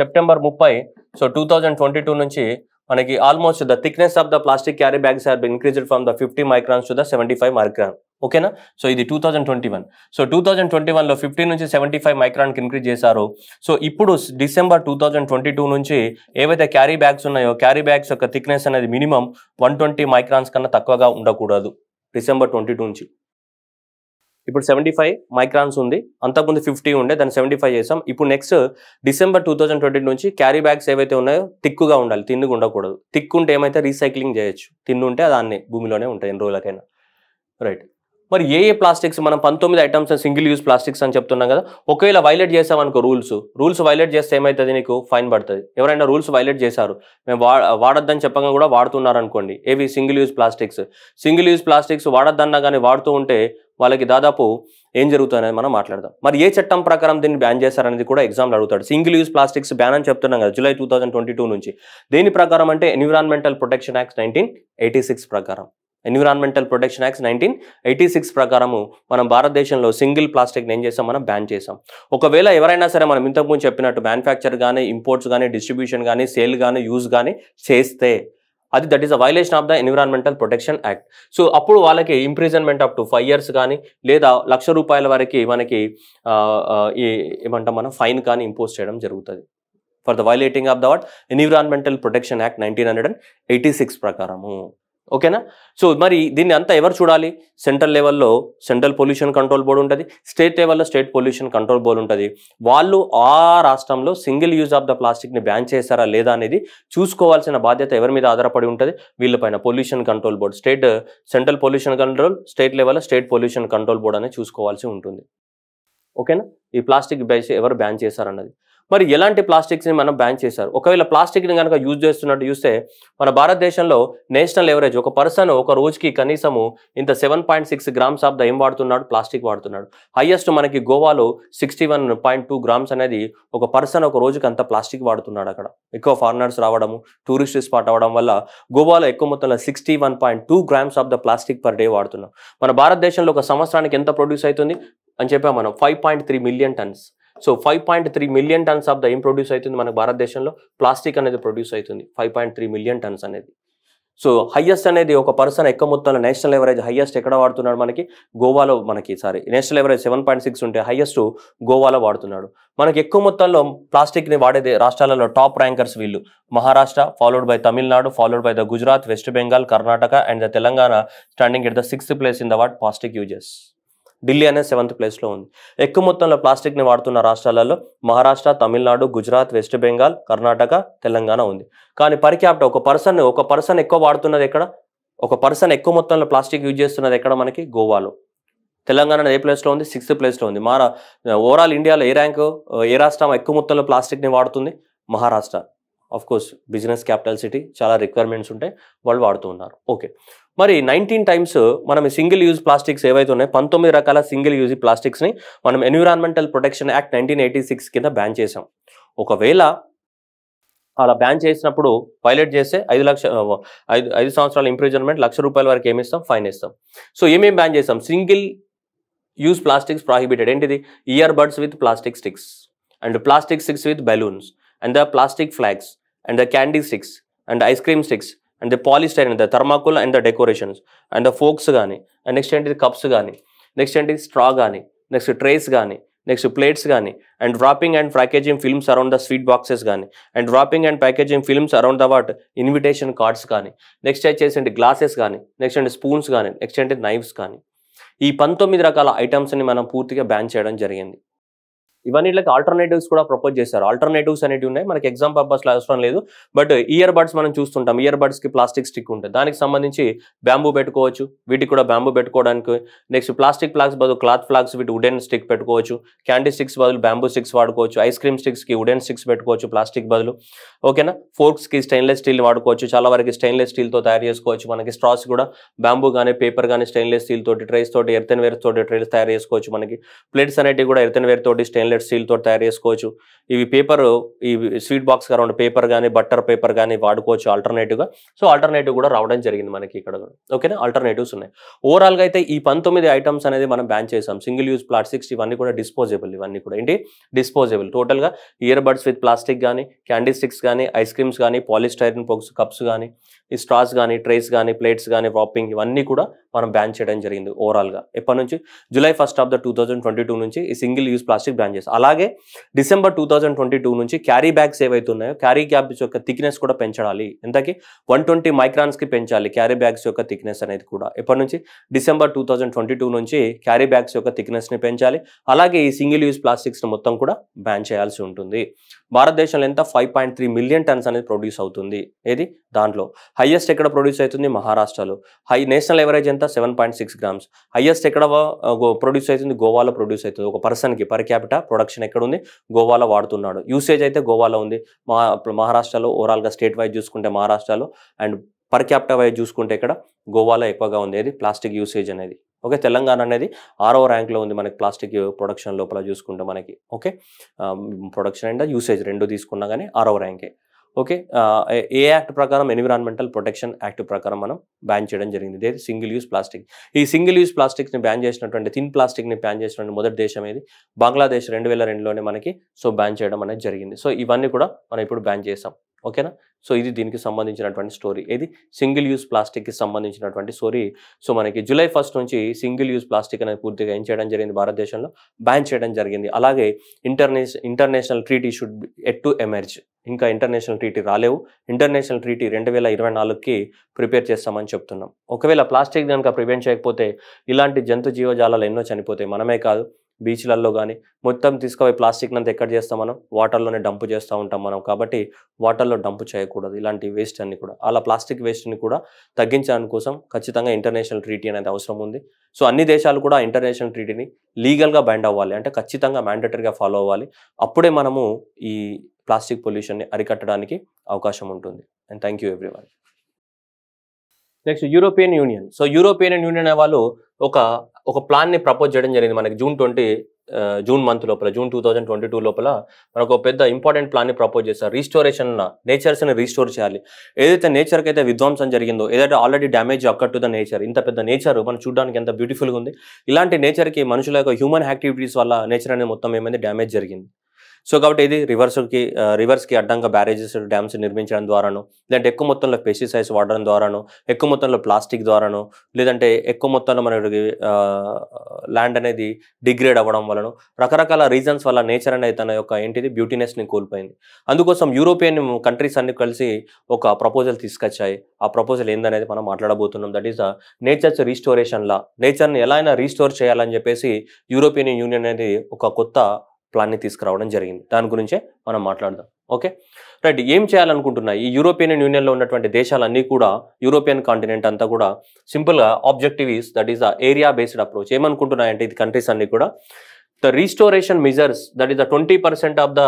సెప్టెంబర్ ముప్పై so two thousand twenty two నుంచి మనకి almost the thickness of the plastic carry bags have increased from the fifty microns to the seventy five micron ఓకేనా సో ఇది two thousand twenty one so two thousand twenty వన్లో ఫిఫ్టీ నుంచి సెవెంటీ ఫైవ్ మైక్రాన్కి ఇంక్రీజ్ చేశారు సో ఇప్పుడు December two thousand twenty two నుంచి ఏవైతే క్యారీ బ్యాగ్స్ ఉన్నాయో క్యారీ బ్యాగ్స్ యొక్క థిక్నెస్ అనేది మినిమం వన్ ట్వంటీ మైక్రాన్స్ కన్నా తక్కువగా ఉండకూడదు డిసెంబర్ ట్వంటీ టూ నుంచి ఇప్పుడు సెవెంటీ ఫైవ్ మైక్రాన్స్ ఉంది అంతకుముందు ఫిఫ్టీ ఉండే దాన్ని సెవెంటీ ఫైవ్ చేసాం ఇప్పుడు next December two thousand twenty నుంచి క్యారీ బ్యాగ్స్ ఏవైతే ఉన్నాయో తిక్కుగా ఉండాలి తిన్నుగా ఉండకూడదు తిక్కుంటే ఏమైతే రీసైక్లింగ్ చేయొచ్చు తిన్నుంటే దాన్ని భూమిలోనే ఉంటాయి ఎన్ని రోజులకైనా రైట్ మరి ఏ ఏ ప్లాస్టిక్స్ మనం పంతొమ్మిది ఐటమ్స్ సింగిల్ యూజ్ ప్లాస్టిక్స్ అని చెప్తున్నాం కదా ఒకవేళ వైలేట్ చేసామనుకో రూల్స్ రూల్స్ వైలేట్ చేస్తే ఏమవుతుంది నీకు ఫైన్ పడుతుంది ఎవరైనా రూల్స్ వైలేట్ చేశారు మేము వా వాడొద్దని చెప్పగా కూడా వాడుతున్నారు అనుకోండి ఏవి single use plastics single use plastics వాడొద్దన్నా కానీ వాడుతూ ఉంటే వాళ్ళకి దాదాపు ఏం జరుగుతుందనేది మనం మాట్లాడదాం మరి ఏ చట్టం ప్రకారం దీన్ని బ్యాన్ చేశారనేది కూడా ఎగ్జామ్లు అడుగుతాడు సింగిల్ యూజ్ ప్లాస్టిక్స్ బ్యాన్ అని చెప్తున్నాం కదా జూలై టూ నుంచి దేని ప్రకారం అంటే environmental protection act nineteen eighty six ప్రకారం environmental protection act nineteen eighty six ప్రకారము మనం భారతదేశంలో సింగిల్ ప్లాస్టిక్ని ఏం చేసాం మనం బ్యాన్ చేసాం ఒకవేళ ఎవరైనా సరే మనం ఇంతకుముందు చెప్పినట్టు మ్యానుఫ్యాక్చర్ కానీ ఇంపోర్ట్స్ కానీ డిస్ట్రిబ్యూషన్ కానీ సేల్ కానీ యూజ్ కానీ చేస్తే అది that is a violation of the environmental protection act so అప్పుడు వాళ్ళకి imprisonment up to five years కానీ లేదా లక్ష రూపాయల వరకు మనకి ఏమంటాం మనం ఫైన్ కానీ ఇంపోజ్ చేయడం జరుగుతుంది for the violating of the what environmental protection act nineteen hundred and eighty six ప్రకారము ఓకేనా సో మరి దీన్ని అంతా ఎవరు చూడాలి సెంట్రల్ లెవెల్లో సెంట్రల్ పొల్యూషన్ కంట్రోల్ బోర్డు ఉంటుంది స్టేట్ లెవెల్లో స్టేట్ పొల్యూషన్ కంట్రోల్ బోర్డు ఉంటుంది వాళ్ళు ఆ రాష్ట్రంలో సింగిల్ యూజ్ ఆఫ్ ద ప్లాస్టిక్ని బ్యాన్ చేస్తారా లేదా అనేది చూసుకోవాల్సిన బాధ్యత ఎవరి మీద ఆధారపడి ఉంటుంది వీళ్ళపైన pollution control board state central pollution control state లెవెల్లో స్టేట్ పొల్యూషన్ కంట్రోల్ బోర్డు అనేది చూసుకోవాల్సి ఉంటుంది ఓకేనా ఈ ప్లాస్టిక్ బ్యాస్ ఎవరు బ్యాన్ చేస్తారన్నది మరి ఎలాంటి ప్లాస్టిక్స్ని మనం బ్యాన్ చేశారు ఒకవేళ ప్లాస్టిక్ని కనుక యూజ్ చేస్తున్నట్టు చూస్తే మన భారతదేశంలో నేషనల్ ఎవరేజ్ ఒక పర్సన్ ఒక రోజుకి కనీసము ఇంత seven point six grams of the ఏం వాడుతున్నాడు ప్లాస్టిక్ వాడుతున్నాడు హైయెస్ట్ మనకి గోవాలో sixty one point two grams అనేది ఒక పర్సన్ ఒక రోజుకి అంత ప్లాస్టిక్ వాడుతున్నాడు అక్కడ ఎక్కువ ఫారినర్స్ రావడము టూరిస్ట్ స్పాట్ అవ్వడం వల్ల గోవాలో ఎక్కువ మొత్తంలో sixty one point two grams of the plastic per day వాడుతున్నాం మన భారతదేశంలో ఒక సంవత్సరానికి ఎంత ప్రొడ్యూస్ అవుతుంది అని చెప్పా మనం five point three million tons so five point three million tons of the ఏం ప్రొడ్యూస్ అవుతుంది మన భారతదేశంలో ప్లాస్టిక్ అనేది ప్రొడ్యూస్ అవుతుంది five point three million tons అనేది సో హయ్యెస్ట్ అనేది ఒక పర్సన్ ఎక్కువ మొత్తంలో నేషనల్ ఎవరేజ్ హయ్యెస్ట్ ఎక్కడ వాడుతున్నాడు మనకి గోవాలో మనకి sorry national average seven point six ఉంటే హయ్యెస్ట్ గోవాలో వాడుతున్నాడు మనకి ఎక్కువ మొత్తంలో ప్లాస్టిక్ని వాడేది రాష్ట్రాలలో టాప్ ర్యాంకర్స్ వీళ్ళు Maharashtra followed by Tamil Nadu followed by the Gujarat West Bengal Karnataka and the Telangana standing at the sixth place in the what plastic uses Delhi అనేది సెవెంత్ ప్లేస్లో ఉంది ఎక్కువ మొత్తంలో ప్లాస్టిక్ని వాడుతున్న రాష్ట్రాలలో మహారాష్ట్ర తమిళనాడు గుజరాత్ వెస్ట్ బెంగాల్ కర్ణాటక తెలంగాణ ఉంది కానీ పరిక్యాప్ట ఒక పర్సన్ ఒక పర్సన్ ఎక్కువ వాడుతున్నది ఎక్కడ ఒక పర్సన్ ఎక్కువ మొత్తంలో ప్లాస్టిక్ యూజ్ చేస్తున్నది ఎక్కడ మనకి గోవాలో తెలంగాణ ఏ ప్లేస్లో ఉంది సిక్స్త్ ప్లేస్లో ఉంది మహారా ఓవరాల్ ఇండియాలో ఏ ర్యాంకు ఏ రాష్ట్రం ఎక్కువ మొత్తంలో ప్లాస్టిక్ని వాడుతుంది Maharashtra of course business capital city చాలా రిక్వైర్మెంట్స్ ఉంటాయి వాళ్ళు వాడుతూ ఉన్నారు ఓకే మరి నైన్టీన్ టైమ్స్ మనం సింగిల్ యూజ్ ప్లాస్టిక్స్ ఏవైతే ఉన్నాయో పంతొమ్మిది రకాల సింగిల్ యూజ్ ప్లాస్టిక్స్ని మనం environmental protection act nineteen eighty six కింద బ్యాన్ చేసాం ఒకవేళ అలా బ్యాన్ చేసినప్పుడు పైలట్ చేస్తే ఐదు లక్ష ఐదు ఐదు సంవత్సరాల ఇంప్రూజన్మెంట్ లక్ష రూపాయల వరకు ఏమి ఇస్తాం ఫైన్ ఇస్తాం సో ఏమేమి బ్యాన్ చేస్తాం సింగిల్ యూజ్ ప్లాస్టిక్స్ ప్రాహిబిటెడ్ ఏంటిది ear buds with plastic sticks and plastic sticks with balloons and the plastic flags and the candy sticks and ice cream sticks and the and the thermocol and the decorations and the forks కానీ అండ్ నెక్స్ట్ ఏంటి కప్స్ కానీ నెక్స్ట్ ఏంటి స్ట్రా కానీ నెక్స్ట్ ట్రేస్ కానీ నెక్స్ట్ ప్లేట్స్ కానీ and wrapping and packaging films around the sweet boxes కానీ and wrapping and packaging films around the what invitation cards కానీ నెక్స్ట్ వచ్చేసి గ్లాసెస్ కానీ నెక్స్ట్ అంటే స్పూన్స్ కానీ నెక్స్ట్ అంటే నైఫ్స్ కానీ ఈ పంతొమ్మిది రకాల ఐటమ్స్ని మనం పూర్తిగా బ్యాన్ చేయడం జరిగింది ఇవన్నీ ఆల్టర్నేటివ్స్ కూడా ప్రపోజ్ చేశారు ఆల్టర్నేటివ్స్ అనేవి ఉన్నాయి మనకి ఎగ్జామ్ లో అవసరం లేదు బట్ ఇయర్ బడ్స్ మనం చూస్తుంటాం ఇయర్ కి ప్లాస్టిక్ స్టిక్ ఉంటుంది దానికి సంబంధించి బ్యాంబూ పెట్టుకోవచ్చు వీటికి కూడా బ్యాంబూ పెట్టుకోవడానికి నెక్స్ట్ ప్లాస్టిక్ ఫ్లాగ్స్ బదులు క్లాత్ ఫ్లాగ్స్ వీటి ఉడెన్ స్టిక్ పెట్టుకోవచ్చు క్యాండీ స్టిక్స్ బదులు బ్యాంబూ స్టిక్స్ వాడుకోవచ్చు ఐస్ క్రీమ్ కి ఉడెన్ స్టిక్స్ పెట్టుకోవచ్చు ప్లాస్టిక్ బదులు ఓకేనా కి స్టెయిన్లెస్ స్టీల్ వాడుకోవచ్చు చాలా వరకు స్టెయిన్లెస్ తో తయారు చేసుకోవచ్చు మనకి స్ట్రాస్ కూడా బ్యాంబూ కానీ పేపర్ కానీ స్టెయిన్లెస్ స్టీల్ తోటి ట్రైస్ తోటి ఎర్తన్ వేర్ తోటి ట్రైస్ తయారు చేసుకోవచ్చు మనకి ప్లేట్స్ అనేటివి కూడా ఎర్తన్ వేర్ తోటి స్టెయిన్లెస్ స్టెయిన్లెస్ స్టీల్తో తయారు చేసుకోవచ్చు ఇవి పేపర్ ఈ స్వీట్ బాక్స్ అరౌండ్ పేపర్ కానీ బట్టర్ పేపర్ కానీ వాడుకోవచ్చు ఆల్టర్నేటివ్గా సో ఆల్టర్నేటివ్ కూడా రావడం జరిగింది మనకి ఇక్కడ ఓకేనా ఆల్టర్నేటివ్స్ ఉన్నాయి ఓవరాల్గా అయితే ఈ పంతొమ్మిది ఐటమ్స్ అనేది మనం బ్యాన్ చేసాం సింగిల్ యూజ్ ప్లాస్టిక్స్ ఇవన్నీ కూడా డిస్పోజబుల్ ఇవన్నీ కూడా ఏంటి డిస్పోజబుల్ టోటల్గా ఇయర్ బడ్స్ విత్ ప్లాస్టిక్ కానీ క్యాండీ స్టిక్స్ కానీ ఐస్ క్రీమ్స్ కానీ పాలిస్టైరిన్ పొగ్స్ కప్స్ కానీ ఈ స్ట్రాస్ కానీ ట్రేస్ కానీ ప్లేట్స్ కానీ వాపింగ్ ఇవన్నీ కూడా మనం బ్యాన్ చేయడం జరిగింది ఓవరాల్గా ఎప్పటి నుంచి July first of the two twenty two నుంచి ఈ సింగిల్ యూస్ ప్లాస్టిక్ బ్యాన్ చేస్తారు అలాగే December two thousand twenty two నుంచి క్యారీ బ్యాగ్స్ ఏవైతే ఉన్నాయో క్యారీ క్యాబ్స్ యొక్క థిక్నెస్ కూడా పెంచాలి ఇంతకీ వన్ ట్వంటీ మైక్రాన్స్కి పెంచాలి క్యారీ బ్యాగ్స్ యొక్క థిక్నెస్ అనేది కూడా ఎప్పటి నుంచి December two thousand twenty two నుంచి క్యారీ బ్యాగ్స్ యొక్క థిక్నెస్ని పెంచాలి అలాగే ఈ సింగిల్ యూస్ ప్లాస్టిక్స్ని మొత్తం కూడా బ్యాన్ చేయాల్సి ఉంటుంది భారతదేశంలో ఎంత five point three million tons అనేది ప్రొడ్యూస్ అవుతుంది ఏది దాంట్లో హయ్యెస్ట్ ఎక్కడ ప్రొడ్యూస్ అవుతుంది మహారాష్ట్రలో హై నేషనల్ ఎవరేజ్ ఎంత seven point six grams highest ఎక్కడ ప్రొడ్యూస్ అవుతుంది గోవాలో ప్రొడ్యూస్ అవుతుంది ఒక పర్సన్కి పర్ క్యాపిటా ప్రొడక్షన్ ఎక్కడ ఉంది గోవాలో వాడుతున్నాడు యూసేజ్ అయితే గోవాలో ఉంది మహా మహారాష్ట్రలో ఓవరాల్గా స్టేట్ వైజ్ చూసుకుంటే మహారాష్ట్రలో అండ్ పర్ క్యాపిటా వైజ్ చూసుకుంటే ఇక్కడ గోవాలో ఎక్కువగా ఉంది ప్లాస్టిక్ యూసేజ్ అనేది ఓకే తెలంగాణ అనేది ఆరో ర్యాంక్లో ఉంది మనకి ప్లాస్టిక్ ప్రొడక్షన్ లోపల చూసుకుంటే మనకి ఓకే ప్రొడక్షన్ అండ్ యూసేజ్ రెండు తీసుకున్నా కానీ ఆరో ర్యాంకే ఓకే ఏ యాక్ట్ ప్రకారం ఎన్విరాన్మెంటల్ ప్రొటెక్షన్ యాక్ట్ ప్రకారం మనం బ్యాన్ చేయడం జరిగింది ఇదే సింగిల్ యూస్ ప్లాస్టిక్ ఈ సింగిల్ యూస్ ప్లాస్టిక్స్ని బ్యాన్ చేసినటువంటి థిన్ ప్లాస్టిక్ని బ్యాన్ చేసినటువంటి మొదటి దేశం ఏది బంగ్లాదేశ్ రెండు వేల రెండులోనే మనకి సో బ్యాన్ చేయడం అనేది జరిగింది సో ఇవన్నీ కూడా మనం ఇప్పుడు బ్యాన్ చేసాం ఓకేనా సో ఇది దీనికి సంబంధించినటువంటి స్టోరీ ఇది సింగిల్ యూస్ ప్లాస్టిక్కి సంబంధించినటువంటి స్టోరీ సో మనకి జూలై ఫస్ట్ నుంచి సింగిల్ యూస్ ప్లాస్టిక్ అనేది పూర్తిగా ఏం చేయడం జరిగింది భారతదేశంలో బ్యాన్ చేయడం జరిగింది అలాగే international international treaty should at to emerge ఇంకా ఇంటర్నేషనల్ ట్రీటీ రాలేవు ఇంటర్నేషనల్ ట్రీటీ రెండు వేల ఇరవై నాలుగుకి ప్రిపేర్ చేస్తామని చెప్తున్నాం ఒకవేళ ప్లాస్టిక్ కనుక ప్రివెంట్ చేయకపోతే ఇలాంటి జంతు జీవజాలాలు ఎన్నో చనిపోతాయి మనమే కాదు బీచ్లలో కానీ మొత్తం తీసుకుపోయి ప్లాస్టిక్ అంతా ఎక్కడ చేస్తాం మనం వాటర్లోనే డంప్ చేస్తూ ఉంటాం మనం కాబట్టి వాటర్లో డంప్ చేయకూడదు ఇలాంటి వేస్ట్ అన్ని కూడా అలా ప్లాస్టిక్ వేస్ట్ని కూడా తగ్గించడానికి కోసం ఖచ్చితంగా ఇంటర్నేషనల్ ట్రీటీ అనేది అవసరం ఉంది సో అన్ని దేశాలు కూడా ఇంటర్నేషనల్ ట్రీటీని లీగల్గా బ్యాండ్ అవ్వాలి అంటే ఖచ్చితంగా మ్యాండటరీగా ఫాలో అవ్వాలి అప్పుడే మనము ఈ ప్లాస్టిక్ పొల్యూషన్ని అరికట్టడానికి అవకాశం ఉంటుంది and thank you everyone next European Union so European Union అనే వాళ్ళు ఒక ఒక ప్లాన్ని ప్రపోజ్ చేయడం జరిగింది మనకి జూన్ ట్వంటీ జూన్ మంత్ లోపల June two thousand twenty two లోపల మనకు పెద్ద ఇంపార్టెంట్ ప్లాన్ని ప్రపోజ్ చేస్తారు రీస్టోరేషన్ నేచర్స్ని రీస్టోర్ చేయాలి ఏదైతే నేచర్కి అయితే విధ్వంసం జరిగిందో ఏదైతే ఆల్రెడీ డ్యామేజ్ అక్కడ టు ద నేచర్ ఇంత పెద్ద నేచర్ మనం చూడడానికి ఎంత బ్యూటిఫుల్గా ఉంది ఇలాంటి నేచర్కి మనుషుల యొక్క హ్యూమన్ యాక్టివిటీస్ వల్ల నేచర్ అనేది మొత్తం ఏమైంది డ్యామేజ్ జరిగింది సో కాబట్టి ఇది రివర్స్కి రివర్స్కి అడ్డంగా బ్యారేజెస్ డ్యామ్స్ నిర్మించడం ద్వారాను లేదంటే ఎక్కువ మొత్తంలో పెస్టిసైడ్స్ వాడడం ద్వారాను ఎక్కువ మొత్తంలో ప్లాస్టిక్ ద్వారాను లేదంటే ఎక్కువ మొత్తంలో మనకి ల్యాండ్ అనేది డిగ్రేడ్ అవ్వడం వలన రకరకాల రీజన్స్ వల్ల నేచర్ అనేది తన యొక్క ఏంటిది బ్యూటీనెస్ని కోల్పోయింది అందుకోసం యూరోపియన్ కంట్రీస్ అన్ని కలిసి ఒక ప్రపోజల్ తీసుకొచ్చాయి ఆ ప్రపోజల్ ఏందనేది మనం మాట్లాడబోతున్నాం that is nature's restoration law నేచర్ని ఎలా అయినా రీస్టోర్ చేయాలని చెప్పేసి యూరోపియన్ యూనియన్ అనేది ఒక కొత్త ప్లాన్ని తీసుకురావడం జరిగింది దాని గురించే మనం మాట్లాడదాం ఓకే రైట్ ఏం చేయాలనుకుంటున్నాయి ఈ యూరోపియన్ యూనియన్లో ఉన్నటువంటి దేశాలన్నీ కూడా యూరోపియన్ కాంటినెంట్ అంతా కూడా సింపుల్గా objective is that is the area based approach ఏమనుకుంటున్నాయంటే ఇది కంట్రీస్ అన్ని కూడా the restoration measures that is the twenty percent of the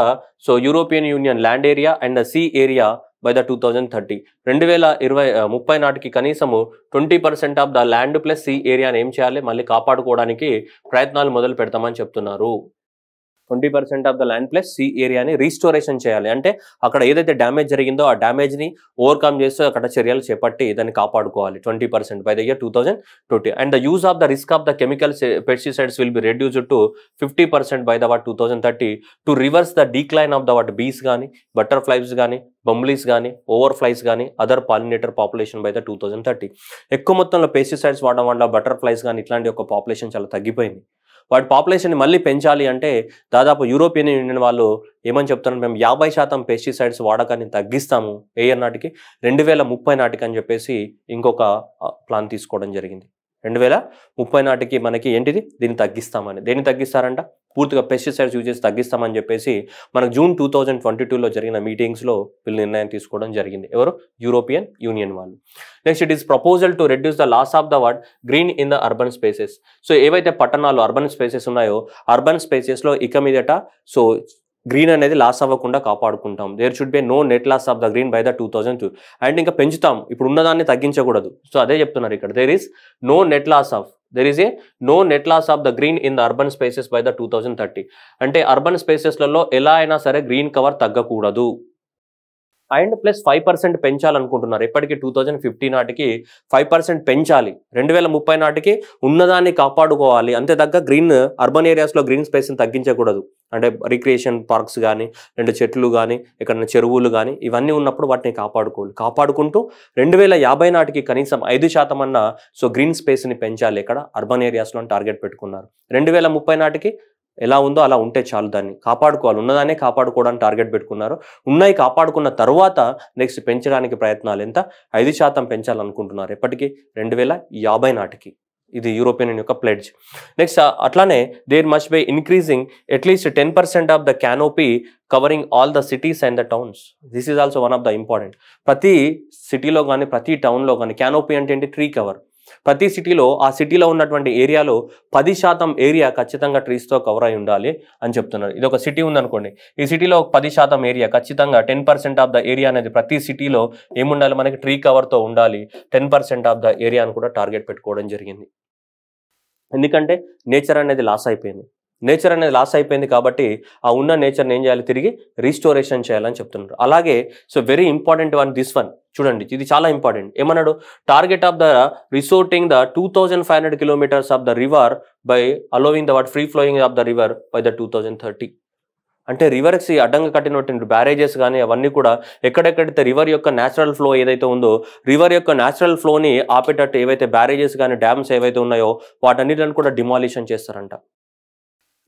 so European union land area and the sea area by the two thousand thirty రెండు వేల ఇరవై ముప్పై నాటికి కనీసము twenty percent of the land plus sea ఏరియాని ఏం చేయాలి మళ్ళీ కాపాడుకోవడానికి ప్రయత్నాలు మొదలు పెడతామని చెప్తున్నారు twenty percent of the land plus sea ఏరియాని రీస్టోరేషన్ చేయాలి అంటే అక్కడ ఏదైతే డ్యామేజ్ జరిగిందో ఆ డ్యామేజ్ని ఓవర్కమ్ చేస్తూ అక్కడ చర్యలు చేపట్టి దాన్ని కాపాడుకోవాలి twenty percent by the year two thousand twenty and the use of the risk of the chemicals pesticides will be reduced to fifty percent by the what two thousand thirty to reverse the decline of the what bees కానీ బటర్ఫ్లైస్ కానీ బంబ్లీస్ కానీ ఓవర్ ఫ్లైస్ కానీ other pollinator population by the two thirty ఎక్కువ మొత్తంలో పెస్టిసైడ్స్ వాడడం వల్ల బటర్ఫ్లైస్ కానీ ఇట్లాంటి ఒక పాపులేషన్ చాలా తగ్గిపోయింది వాటి పాపులేషన్ని మళ్ళీ పెంచాలి అంటే దాదాపు యూరోపియన్ యూనియన్ వాళ్ళు ఏమని చెప్తున్నారు మేము యాభై శాతం పెస్టిసైడ్స్ వాడకాన్ని తగ్గిస్తాము ఏ నాటికి రెండు వేల ముప్పై నాటికి అని చెప్పేసి ఇంకొక ప్లాన్ తీసుకోవడం జరిగింది రెండు వేల ముప్పై నాటికి మనకి ఏంటిది దీన్ని తగ్గిస్తామని దేన్ని తగ్గిస్తారంట పూర్తిగా పెస్టిసైడ్స్ యూజ్ చేసి తగ్గిస్తామని చెప్పేసి మనకు జూన్ టూ థౌజండ్ ట్వంటీ టూలో జరిగిన మీటింగ్స్లో వీళ్ళు నిర్ణయం తీసుకోవడం జరిగింది ఎవరు యూరోపియన్ యూనియన్ వాళ్ళు next it is proposal to reduce the loss of the word green in the urban spaces so ఏవైతే పట్టణాలు అర్బన్ స్పేసెస్ ఉన్నాయో అర్బన్ స్పేసెస్లో ఇక మీదట సో గ్రీన్ అనేది లాస్ అవ్వకుండా కాపాడుకుంటాం there should be no net loss of the green by the two thousand two and ఇంకా పెంచుతాం ఇప్పుడు ఉన్నదాన్ని తగ్గించకూడదు సో అదే చెప్తున్నారు ఇక్కడ there is no net loss of there is a no net loss of the green in the urban spaces by the two thousand thirty అంటే అర్బన్ స్పేసెస్లలో ఎలా అయినా సరే గ్రీన్ కవర్ తగ్గకూడదు అండ్ ప్లస్ ఫైవ్ పర్సెంట్ పెంచాలనుకుంటున్నారు ఇప్పటికీ టూ థౌజండ్ ఫిఫ్టీ నాటికి ఫైవ్ పర్సెంట్ పెంచాలి రెండు వేల ముప్పై నాటికి ఉన్నదాన్ని కాపాడుకోవాలి అంతే తగ్గ గ్రీన్ అర్బన్ ఏరియాస్లో గ్రీన్ స్పేస్ని తగ్గించకూడదు అంటే రిక్రియేషన్ పార్క్స్ కానీ రెండు చెట్లు కానీ ఇక్కడ చెరువులు కానీ ఇవన్నీ ఉన్నప్పుడు వాటిని కాపాడుకోవాలి కాపాడుకుంటూ రెండు వేల యాభై నాటికి కనీసం ఐదు శాతం అన్న సో గ్రీన్ స్పేస్ని పెంచాలి ఇక్కడ అర్బన్ ఏరియాస్లో టార్గెట్ పెట్టుకున్నారు రెండు వేల ముప్పై నాటికి ఎలా ఉందో అలా ఉంటే చాలు దాన్ని కాపాడుకోవాలి ఉన్నదాన్ని కాపాడుకోవడానికి టార్గెట్ పెట్టుకున్నారు ఉన్నాయి కాపాడుకున్న తర్వాత నెక్స్ట్ పెంచడానికి ప్రయత్నాలు ఎంత ఐదు శాతం పెంచాలనుకుంటున్నారు ఎప్పటికీ రెండు వేల యాభై నాటికి ఇది యూరోపియన్ యూనియన్ యొక్క ప్లెడ్జ్ నెక్స్ట్ అట్లానే there must by increasing at least ten percent of the canopy covering all the cities and the towns this is also one of the important ప్రతి సిటీలో కానీ ప్రతి టౌన్లో కానీ క్యానోపీ అంటే ఏంటి ట్రీ కవర్ ప్రతి సిటీలో ఆ సిటీలో ఉన్నటువంటి ఏరియాలో పది శాతం ఏరియా ఖచ్చితంగా ట్రీస్తో కవర్ అయి ఉండాలి అని చెప్తున్నారు ఇది ఒక సిటీ ఉందనుకోండి ఈ సిటీలో పది శాతం ఏరియా ఖచ్చితంగా ten percent of the area అనేది ప్రతి సిటీలో ఏముండాలి మనకి ట్రీ కవర్తో ఉండాలి టెన్ పర్సెంట్ ఆఫ్ ద ఏరియాను కూడా టార్గెట్ పెట్టుకోవడం జరిగింది ఎందుకంటే నేచర్ అనేది లాస్ అయిపోయింది నేచర్ అనేది లాస్ అయిపోయింది కాబట్టి ఆ ఉన్న నేచర్ని ఏం చేయాలి తిరిగి రీస్టోరేషన్ చేయాలని చెప్తున్నారు అలాగే so very important one this one చూడండి ఇది చాలా ఇంపార్టెంట్ ఏమన్నాడు target of the restoring the two thousand five hundred kilometers of the river by allowing the what free flowing of the river by the two thousand thirty అంటే రివర్కి అడ్డంగా కట్టినటువంటి బ్యారేజెస్ కానీ అవన్నీ కూడా ఎక్కడెక్కడైతే రివర్ యొక్క న్యాచురల్ ఫ్లో ఏదైతే ఉందో రివర్ యొక్క న్యాచురల్ ఫ్లోని ఆపేటట్టు ఏవైతే బ్యారేజెస్ కానీ డ్యామ్స్ ఏవైతే ఉన్నాయో వాటన్నిటిని కూడా డిమాలిషన్ చేస్తారంట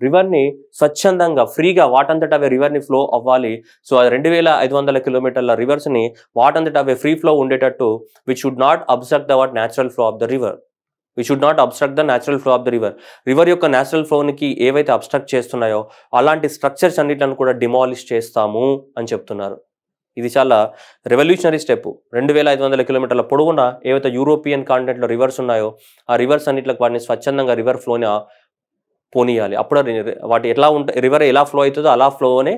రివర్ని స్వచ్ఛందంగా ఫ్రీగా వాటంతట అవే రివర్ని ఫ్లో అవ్వాలి సో రెండు వేల ఐదు వందల కిలోమీటర్ల రివర్స్ని వాటంతట అవే ఫ్రీ ఫ్లో ఉండేటట్టు which should not observe the what natural flow of the river we should not obstruct the natural flow of the river river యొక్క న్యాచురల్ ఫ్లోనికి ఏవైతే అబ్స్ట్రక్ట్ చేస్తున్నాయో అలాంటి స్ట్రక్చర్స్ అన్నిటిని కూడా డిమాలిష్ చేస్తాము అని చెప్తున్నారు ఇది చాలా రెవల్యూషనరీ స్టెప్ రెండు వేల ఐదు వందల కిలోమీటర్ల పొడవున ఏవైతే యూరోపియన్ కాంటినెంట్లో రివర్స్ ఉన్నాయో ఆ రివర్స్ అన్నిట్లకు వాటిని స్వచ్ఛందంగా రివర్ ఫ్లోని పోనీయాలి అప్పుడు వాటి ఎట్లా ఉంటాయి రివర్ ఎలా ఫ్లో అవుతుందో అలా ఫ్లోనే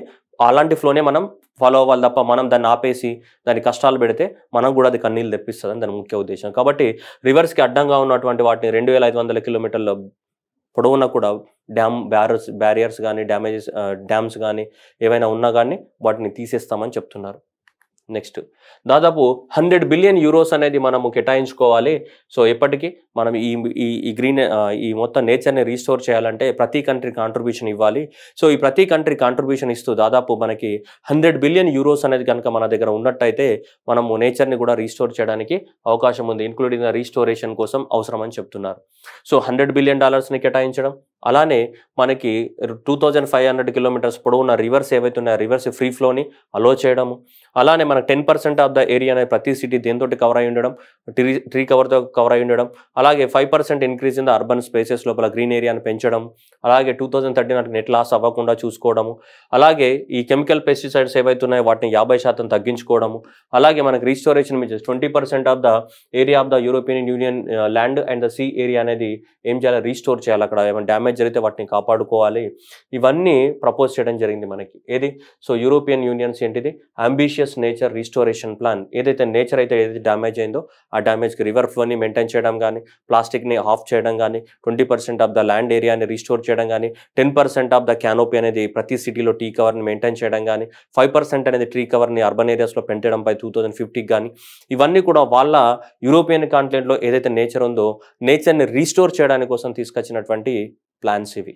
అలాంటి ఫ్లోనే మనం ఫాలో అవ్వాలి తప్ప మనం దాన్ని ఆపేసి దాని కష్టాలు పెడితే మనం కూడా అది కన్నీళ్ళు తెప్పిస్తుంది దాని ముఖ్య ఉద్దేశం కాబట్టి రివర్స్కి అడ్డంగా ఉన్నటువంటి వాటిని రెండు వేల ఐదు వందల కిలోమీటర్ల పొడవున కూడా డ్యామ్ బ్యారర్స్ బ్యారియర్స్ కానీ డ్యామేజెస్ డ్యామ్స్ కానీ ఏవైనా ఉన్నా కానీ వాటిని తీసేస్తామని చెప్తున్నారు నెక్స్ట్ దాదాపు హండ్రెడ్ బిలియన్ యూరోస్ అనేది మనము కేటాయించుకోవాలి సో ఎప్పటికీ మనం ఈ ఈ గ్రీన్ ఈ మొత్తం నేచర్ని రీస్టోర్ చేయాలంటే ప్రతి కంట్రీ కాంట్రిబ్యూషన్ ఇవ్వాలి సో ఈ ప్రతి కంట్రీ కాంట్రిబ్యూషన్ ఇస్తూ దాదాపు మనకి హండ్రెడ్ బిలియన్ యూరోస్ అనేది కనుక మన దగ్గర ఉన్నట్టయితే మనము నేచర్ని కూడా రీస్టోర్ చేయడానికి అవకాశం ఉంది ఇంక్లూడింగ్ రీస్టోరేషన్ కోసం అవసరం అని చెప్తున్నారు సో హండ్రెడ్ బిలియన్ డాలర్స్ని కేటాయించడం అలానే మనకి two thousand five hundred kilometers పొడవున్న రివర్స్ ఏవైతే ఉన్నాయో రివర్స్ ఫ్రీ ఫ్లోని అలో చేయడము అలానే మనకు ten percent of the area అనేది ప్రతి సిటీ దేంతో కవర్ అయి ఉండడం ట్రీ ట్రీ కవర్తో కవర్ అయి ఉండడం అలాగే five percent increase in the urban spaces లోపల గ్రీన్ ఏరియాని పెంచడం అలాగే టూ థౌజండ్ థర్టీ నాకు నెట్ లాస్ అవ్వకుండా చూసుకోవడము అలాగే ఈ కెమికల్ పెస్టిసైడ్స్ ఏవైతున్నాయో వాటిని యాభై శాతం తగ్గించుకోవడము అలాగే మనకి రీస్టోరేషన్ మీద twenty percent of the area of the European union land and the sea area అనేది ఏం చేయాలి రీస్టోర్ చేయాలి అక్కడ ఏమైనా డ్యామేజ్ జరిగితే వాటిని కాపాడుకోవాలి ఇవన్నీ ప్రపోజ్ చేయడం జరిగింది మనకి ఏది సో యూరోపియన్ యూనియన్స్ ఏంటిది ambitious conscious nature restoration plan ఏదైతే నేచర్ అయితే ఏదైతే డ్యామేజ్ అయిందో ఆ డ్యామేజ్కి రివర్ ఫ్లోని మెయింటైన్ చేయడం కానీ ప్లాస్టిక్ని ఆఫ్ చేయడం కానీ twenty percent of the land ఏరియాని రీస్టోర్ చేయడం కానీ ten percent of the canopy అనేది ప్రతి సిటీలో టీ కవర్ని మెయింటైన్ చేయడం కానీ ఫైవ్ పర్సెంట్ అనేది ట్రీ కవర్ని అర్బన్ ఏరియాస్లో పెంచడం బై టూ థౌజండ్ ఫిఫ్టీకి కానీ ఇవన్నీ కూడా వాళ్ళ యూరోపియన్ కాంటినెంట్లో ఏదైతే నేచర్ ఉందో నేచర్ని రీస్టోర్ చేయడానికి కోసం తీసుకొచ్చినటువంటి ప్లాన్స్ ఇవి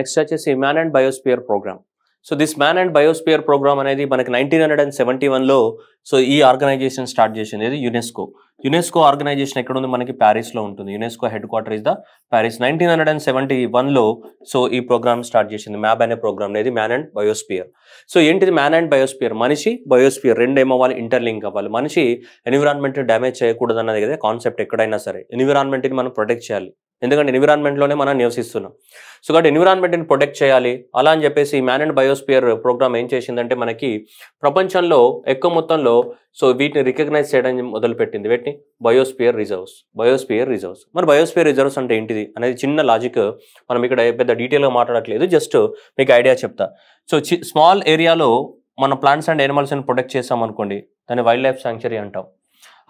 నెక్స్ట్ వచ్చేసి man and biosphere program so this man and biosphere program అనేది మనకి నైన్టీన్ హండ్రెడ్ అండ్ సెవెంటీ వన్లో సో ఈ ఆర్గనైజేషన్ స్టార్ట్ చేసింది ఇది యునెస్కో యునెస్కో ఆర్గనైజేషన్ ఎక్కడ ఉంది మనకి ప్యారిస్లో ఉంటుంది UNESCO headquarter is the Paris nineteen hundred and seventy వన్లో సో ఈ ప్రోగ్రామ్ స్టార్ట్ చేసింది మ్యాబ్ అనే ప్రోగ్రామ్ అనేది మ్యాన్ అండ్ బయోస్పియర్ సో ఏంటిది మ్యాన్ అండ్ బయోస్పియర్ మనిషి బయోస్పియర్ రెండు ఏమవ్వాలి ఇంటర్లింక్ అవ్వాలి మనిషి ఎన్విరాన్మెంట్ డ్యామేజ్ చేయకూడదు అన్నది కదా కాన్సెప్ట్ ఎక్కడైనా సరే ఎన్విరాన్మెంట్ని మనం ప్రొటెక్ట్ చేయాలి ఎందుకంటే ఎన్విరాన్మెంట్లోనే మనం నివసిస్తున్నాం సో కాబట్టి ఎన్విరాన్మెంట్ని ప్రొటెక్ట్ చేయాలి అలా అని చెప్పేసి మ్యాన్ అండ్ బయోస్పియర్ ప్రోగ్రామ్ ఏం చేసిందంటే మనకి ప్రపంచంలో ఎక్కువ మొత్తంలో సో వీటిని రికగ్నైజ్ చేయడం మొదలుపెట్టింది వీటిని బయోస్పియర్ రిజర్వ్స్ బయోస్పియర్ రిజర్వ్స్ మరి బయోస్పియర్ రిజర్వ్స్ అంటే ఏంటిది అనేది చిన్న లాజిక్ మనం ఇక్కడ పెద్ద డీటెయిల్గా మాట్లాడట్లేదు జస్ట్ మీకు ఐడియా చెప్తా సో స్మాల్ ఏరియాలో మన ప్లాంట్స్ అండ్ యానిమల్స్ని ప్రొటెక్ట్ చేసాం అనుకోండి దాన్ని వైల్డ్ లైఫ్ శాంక్చరీ అంటాం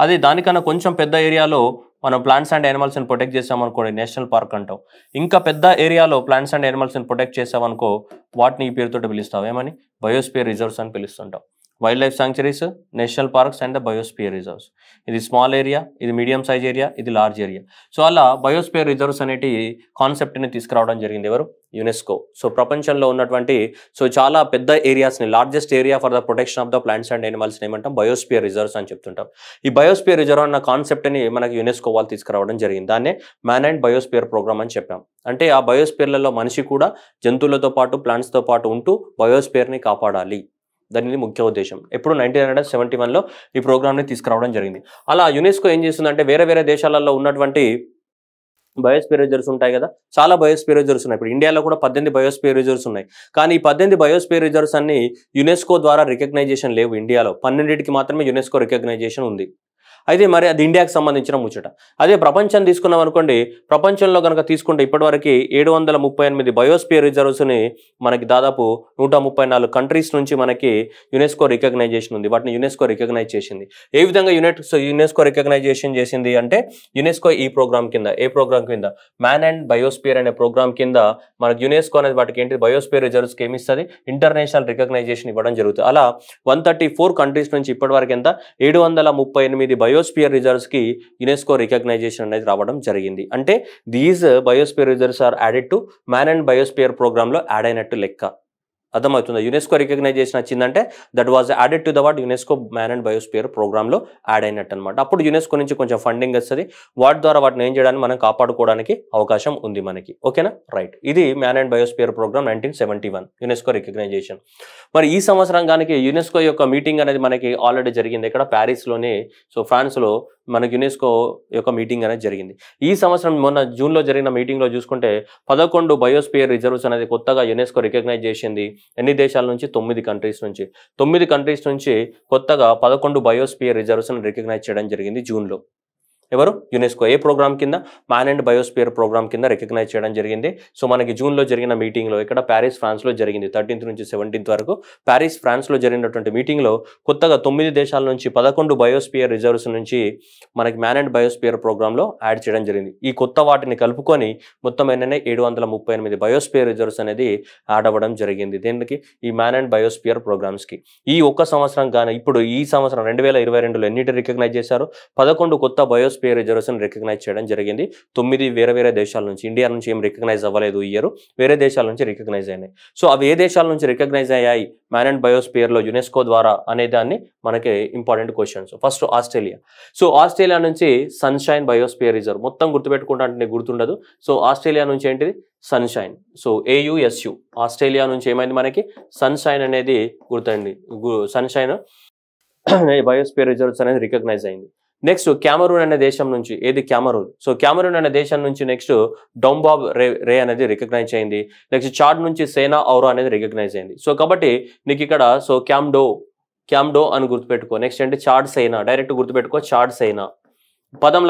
అది దానికన్నా కొంచెం పెద్ద ఏరియాలో మనం ప్లాంట్స్ అండ్ యానిమల్స్ని ప్రొటెక్ట్ చేసామనుకోండి నేషనల్ పార్క్ అంటాం ఇంకా పెద్ద ఏరియాలో ప్లాంట్స్ అండ్ యానిమల్స్ని ప్రొటెక్ట్ చేసామనుకో వాటిని ఈ పేరుతో పిలుస్తాం ఏమని బయోస్పియర్ రిజర్వ్స్ అని పిలుస్తుంటాం wild life sanctuaries national parks and biosphere reserves ఇది స్మాల్ ఏరియా ఇది మీడియం సైజ్ ఏరియా ఇది లార్జ్ ఏరియా సో అలా బయోస్పియర్ రిజర్వ్స్ అనేటి కాన్సెప్ట్ని తీసుకురావడం జరిగింది ఎవరు యునెస్కో సో ప్రపంచంలో ఉన్నటువంటి సో చాలా పెద్ద ఏరియాస్ని largest area for the protection of the plants and ఎనిమల్స్ని ఏమంటాం బయోస్పియర్ రిజర్వ్స్ అని చెప్తుంటాం ఈ బయోస్పియర్ రిజర్వ్ అన్న కాన్సెప్ట్ని మనకి యునెస్కో వాళ్ళు తీసుకురావడం జరిగింది దాన్నే మ్యాన్ అండ్ బయోస్పియర్ ప్రోగ్రామ్ అని చెప్పాం అంటే ఆ బయోస్పియర్లలో మనిషి కూడా జంతువులతో పాటు ప్లాంట్స్తో పాటు ఉంటూ బయోస్పియర్ని కాపాడాలి దాని ముఖ్య ఉద్దేశం ఎప్పుడు నైన్టీన్ హండ్రెడ్ సెవెంటీ వన్లో ఈ ప్రోగ్రామ్ని తీసుకురావడం జరిగింది అలా యునెస్కో ఏం చేస్తుందంటే వేరే వేరే దేశాలలో ఉన్నటువంటి బయోస్పియర్ రిజర్వ్స్ ఉంటాయి కదా చాలా బయోస్పియర్ రిజర్వ్స్ ఉన్నాయి ఇప్పుడు ఇండియాలో కూడా పద్దెనిమిది బయోస్పియర్ రిజర్వ్స్ ఉన్నాయి కానీ ఈ పద్దెనిమిది బయోస్పియర్ రిజర్వ్స్ అన్ని యునెస్కో ద్వారా రికగ్నైజేషన్ లేవు ఇండియాలో పన్నెండింటికి మాత్రమే యునెస్కో రికగ్నైజేషన్ ఉంది అయితే మరి అది ఇండియాకి సంబంధించిన ముచ్చట అదే ప్రపంచం తీసుకున్నాం అనుకోండి ప్రపంచంలో కనుక తీసుకుంటే ఇప్పటివరకు ఏడు వందల ముప్పై ఎనిమిది బయోస్పియర్ రిజర్వ్స్ని మనకి దాదాపు నూట ముప్పై నాలుగు కంట్రీస్ నుంచి మనకి యునెస్కో రికగ్నైజేషన్ ఉంది వాటిని యునెస్కో రికగ్నైజ్ చేసింది ఏ విధంగా యునెట్ యునెస్కో రికగ్నైజేషన్ చేసింది అంటే యునెస్కో ఈ ప్రోగ్రామ్ కింద ఏ ప్రోగ్రామ్ కింద మ్యాన్ అండ్ బయోస్పియర్ అనే ప్రోగ్రామ్ కింద మనకి యునెస్కో అనేది వాటికి ఏంటి బయోస్పియర్ రిజర్వ్స్కి ఏమి ఇస్తుంది ఇంటర్నేషనల్ రికగ్నైజేషన్ ఇవ్వడం జరుగుతుంది అలా వన్ థర్టీ ఫోర్ కంట్రీస్ నుంచి ఇప్పటివరకు ఎంత ఏడు వందల ముప్పై ఎనిమిది బయో బయోస్పియర్ రిజర్వ్స్కి యునెస్కో రికగ్నైజేషన్ అనేది రావడం జరిగింది అంటే these biosphere reserves are added to man and biosphere ప్రోగ్రాంలో యాడ్ అయినట్టు లెక్క అర్థమవుతుందా యునెస్కో రికగ్నైజ్ చేసిన వచ్చిందంటే that was added to the what UNESCO man and biosphere ప్రోగ్రామ్లో యాడ్ అయినట్టు అనమాట అప్పుడు యునెస్కో నుంచి కొంచెం ఫండింగ్ వస్తుంది వాటి ద్వారా వాటిని ఏం చేయడానికి మనం కాపాడుకోవడానికి అవకాశం ఉంది మనకి ఓకేనా రైట్ ఇది man and biosphere program nineteen seventy one UNESCO recognition మరి ఈ సంవత్సరం కానీ యునెస్కో యొక్క మీటింగ్ అనేది మనకి ఆల్రెడీ జరిగింది ఇక్కడ ప్యారిస్లోనే సో ఫ్రాన్స్లో మనకు యునెస్కో యొక్క మీటింగ్ అనేది జరిగింది ఈ సంవత్సరం మొన్న జూన్లో జరిగిన మీటింగ్లో చూసుకుంటే పదకొండు బయోస్పియర్ రిజర్వ్స్ అనేది కొత్తగా యునెస్కో రికగ్నైజ్ చేసింది ఎన్ని దేశాల నుంచి తొమ్మిది కంట్రీస్ నుంచి తొమ్మిది కంట్రీస్ నుంచి కొత్తగా పదకొండు బయోస్పియర్ రిజర్వ్స్ను రికగ్నైజ్ చేయడం జరిగింది జూన్లో ఎవరు యునెస్కో ఏ ప్రోగ్రామ్ కింద మ్యాన్ అండ్ బయోస్పియర్ ప్రోగ్రామ్ కింద రికగ్నైజ్ చేయడం జరిగింది సో మనకి జూన్లో జరిగిన మీటింగ్లో ఇక్కడ ప్యారిస్ ఫ్రాన్స్లో జరిగింది థర్టీన్త్ నుంచి సెవెంటీన్త్ వరకు ప్యారిస్ ఫ్రాన్స్లో జరిగినటువంటి మీటింగ్లో కొత్తగా తొమ్మిది దేశాల నుంచి పదకొండు బయోస్పియర్ రిజర్వ్స్ నుంచి మనకి మ్యాన్ అండ్ బయోస్పియర్ ప్రోగ్రాంలో యాడ్ చేయడం జరిగింది ఈ కొత్త వాటిని కలుపుకొని మొత్తం ఏంటంటే ఏడు వందల ముప్పై ఎనిమిది బయోస్పియర్ రిజర్వ్స్ అనేది యాడ్ అవ్వడం జరిగింది దీనికి ఈ మ్యాన్ అండ్ బయోస్పియర్ ప్రోగ్రామ్స్కి ఈ ఒక్క సంవత్సరం కానీ ఇప్పుడు ఈ సంవత్సరం రెండు వేల ఇరవై రెండులో ఎన్నిటి రికగ్నైజ్ చేశారు పదకొండు కొత్త బయోస్ యూఎస్పీఏ రిజర్వేషన్ రికగ్నైజ్ చేయడం జరిగింది తొమ్మిది వేరే వేరే దేశాల నుంచి ఇండియా నుంచి ఏం రికగ్నైజ్ అవ్వలేదు ఇయర్ వేరే దేశాల నుంచి రికగ్నైజ్ అయినాయి సో అవి ఏ దేశాల నుంచి రికగ్నైజ్ అయ్యాయి మ్యాన్ అండ్ బయోస్పియర్లో యునెస్కో ద్వారా అనే దాన్ని మనకి important questions first Australia so Australia నుంచి సన్షైన్ బయోస్పియర్ రిజర్వ్ మొత్తం గుర్తుపెట్టుకుంటే గుర్తుండదు సో ఆస్ట్రేలియా నుంచి ఏంటిది సన్షైన్ సో ఏయుఎస్యు ఆస్ట్రేలియా నుంచి ఏమైంది మనకి సన్షైన్ అనేది గుర్తండి సన్షైన్ బయోస్పియర్ రిజర్వ్స్ అనేది రికగ్నైజ్ అయింది నెక్స్ట్ క్యామరూన్ అనే దేశం నుంచి ఏది క్యామరూన్ సో క్యామరూన్ అనే దేశం నుంచి నెక్స్ట్ డొంబాబ్ రే రే అనేది రికగ్నైజ్ అయింది నెక్స్ట్ చాడ్ నుంచి సేనా ఔరా అనేది రికగ్నైజ్ అయింది సో కాబట్టి నీకు ఇక్కడ సో క్యామ్డో క్యామ్డో అని గుర్తుపెట్టుకో నెక్స్ట్ అంటే చాడ్ సైనా డైరెక్ట్ గుర్తుపెట్టుకో చాడ్ సైనా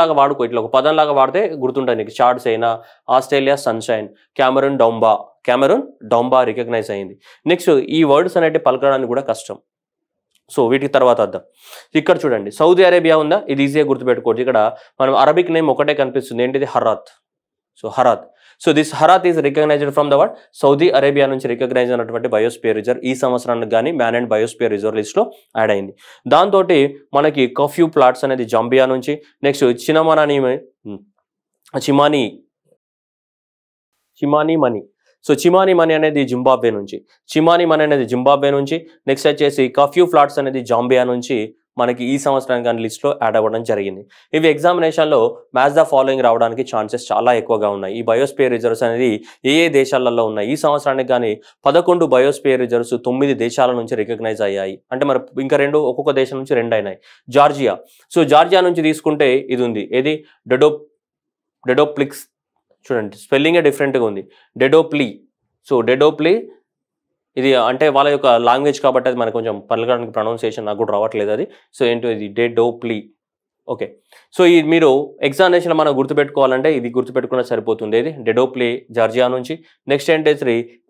లాగా వాడుకో ఇట్లా ఒక పదం లాగా వాడితే గుర్తుంటుంది నీకు Chad Sena Australia sunshine Cameroon Domba Cameroon Domba recognize అయింది నెక్స్ట్ ఈ వర్డ్స్ అనేటివి పలకడానికి కూడా కష్టం సో వీటికి తర్వాత అర్థం ఇక్కడ చూడండి సౌదీ అరేబియా ఉందా ఇది ఈజీగా గుర్తుపెట్టుకోవచ్చు ఇక్కడ మనం అరబిక్ నేమ్ ఒకటే కనిపిస్తుంది ఏంటిది Harrat so Harrat so this Harrat is recognized from the word Saudi Arabia నుంచి రికగ్నైజ్ అయినటువంటి బయోస్పియర్ రిజర్వ్ ఈ సంవత్సరానికి కానీ మ్యాన్ అండ్ బయోస్పియర్ రిజర్వ్ లిస్ట్లో యాడ్ అయింది దాంతో మనకి కఫ్యూ ప్లాట్స్ అనేది జాంబియా నుంచి నెక్స్ట్ చిన్నమనాని చిమానీ Chimanimani so Chimanimani అనేది జింబాబ్వే నుంచి చిమాని మనీ అనేది జింబాబ్వే నుంచి నెక్స్ట్ వచ్చేసి కఫ్యూ ఫ్లాట్స్ అనేది జాంబియా నుంచి మనకి ఈ సంవత్సరం కానీ లిస్ట్లో యాడ్ అవ్వడం జరిగింది ఇవి ఎగ్జామినేషన్లో మ్యాచ్ ద ఫాలోయింగ్ రావడానికి ఛాన్సెస్ చాలా ఎక్కువగా ఉన్నాయి ఈ బయోస్పియర్ రిజర్వ్స్ అనేది ఏ ఏ దేశాలలో ఉన్నాయి ఈ సంవత్సరానికి కానీ పదకొండు బయోస్పియర్ రిజర్వ్స్ తొమ్మిది దేశాల నుంచి రికగ్నైజ్ అయ్యాయి అంటే మరి ఇంకా రెండు ఒక్కొక్క దేశం నుంచి రెండు అయినాయి జార్జియా సో జార్జియా నుంచి తీసుకుంటే ఇది ఉంది ఏది డెడో డెడోప్లిక్స్ చూడండి స్పెల్లింగే డిఫరెంట్గా ఉంది డెడోప్లీ సో డెడోప్లీ ఇది అంటే వాళ్ళ యొక్క లాంగ్వేజ్ కాబట్టి అది మనకు కొంచెం పలకడానికి ప్రొనౌన్సియేషన్ నాకు కూడా రావట్లేదు అది సో ఏంటో ఇది డెడోప్లీ ఓకే సో ఇది మీరు ఎగ్జామినేషన్ మనం గుర్తుపెట్టుకోవాలంటే ఇది గుర్తుపెట్టుకున్న సరిపోతుంది ఇది డెడోప్లే జార్జియా నుంచి నెక్స్ట్ ఏంటి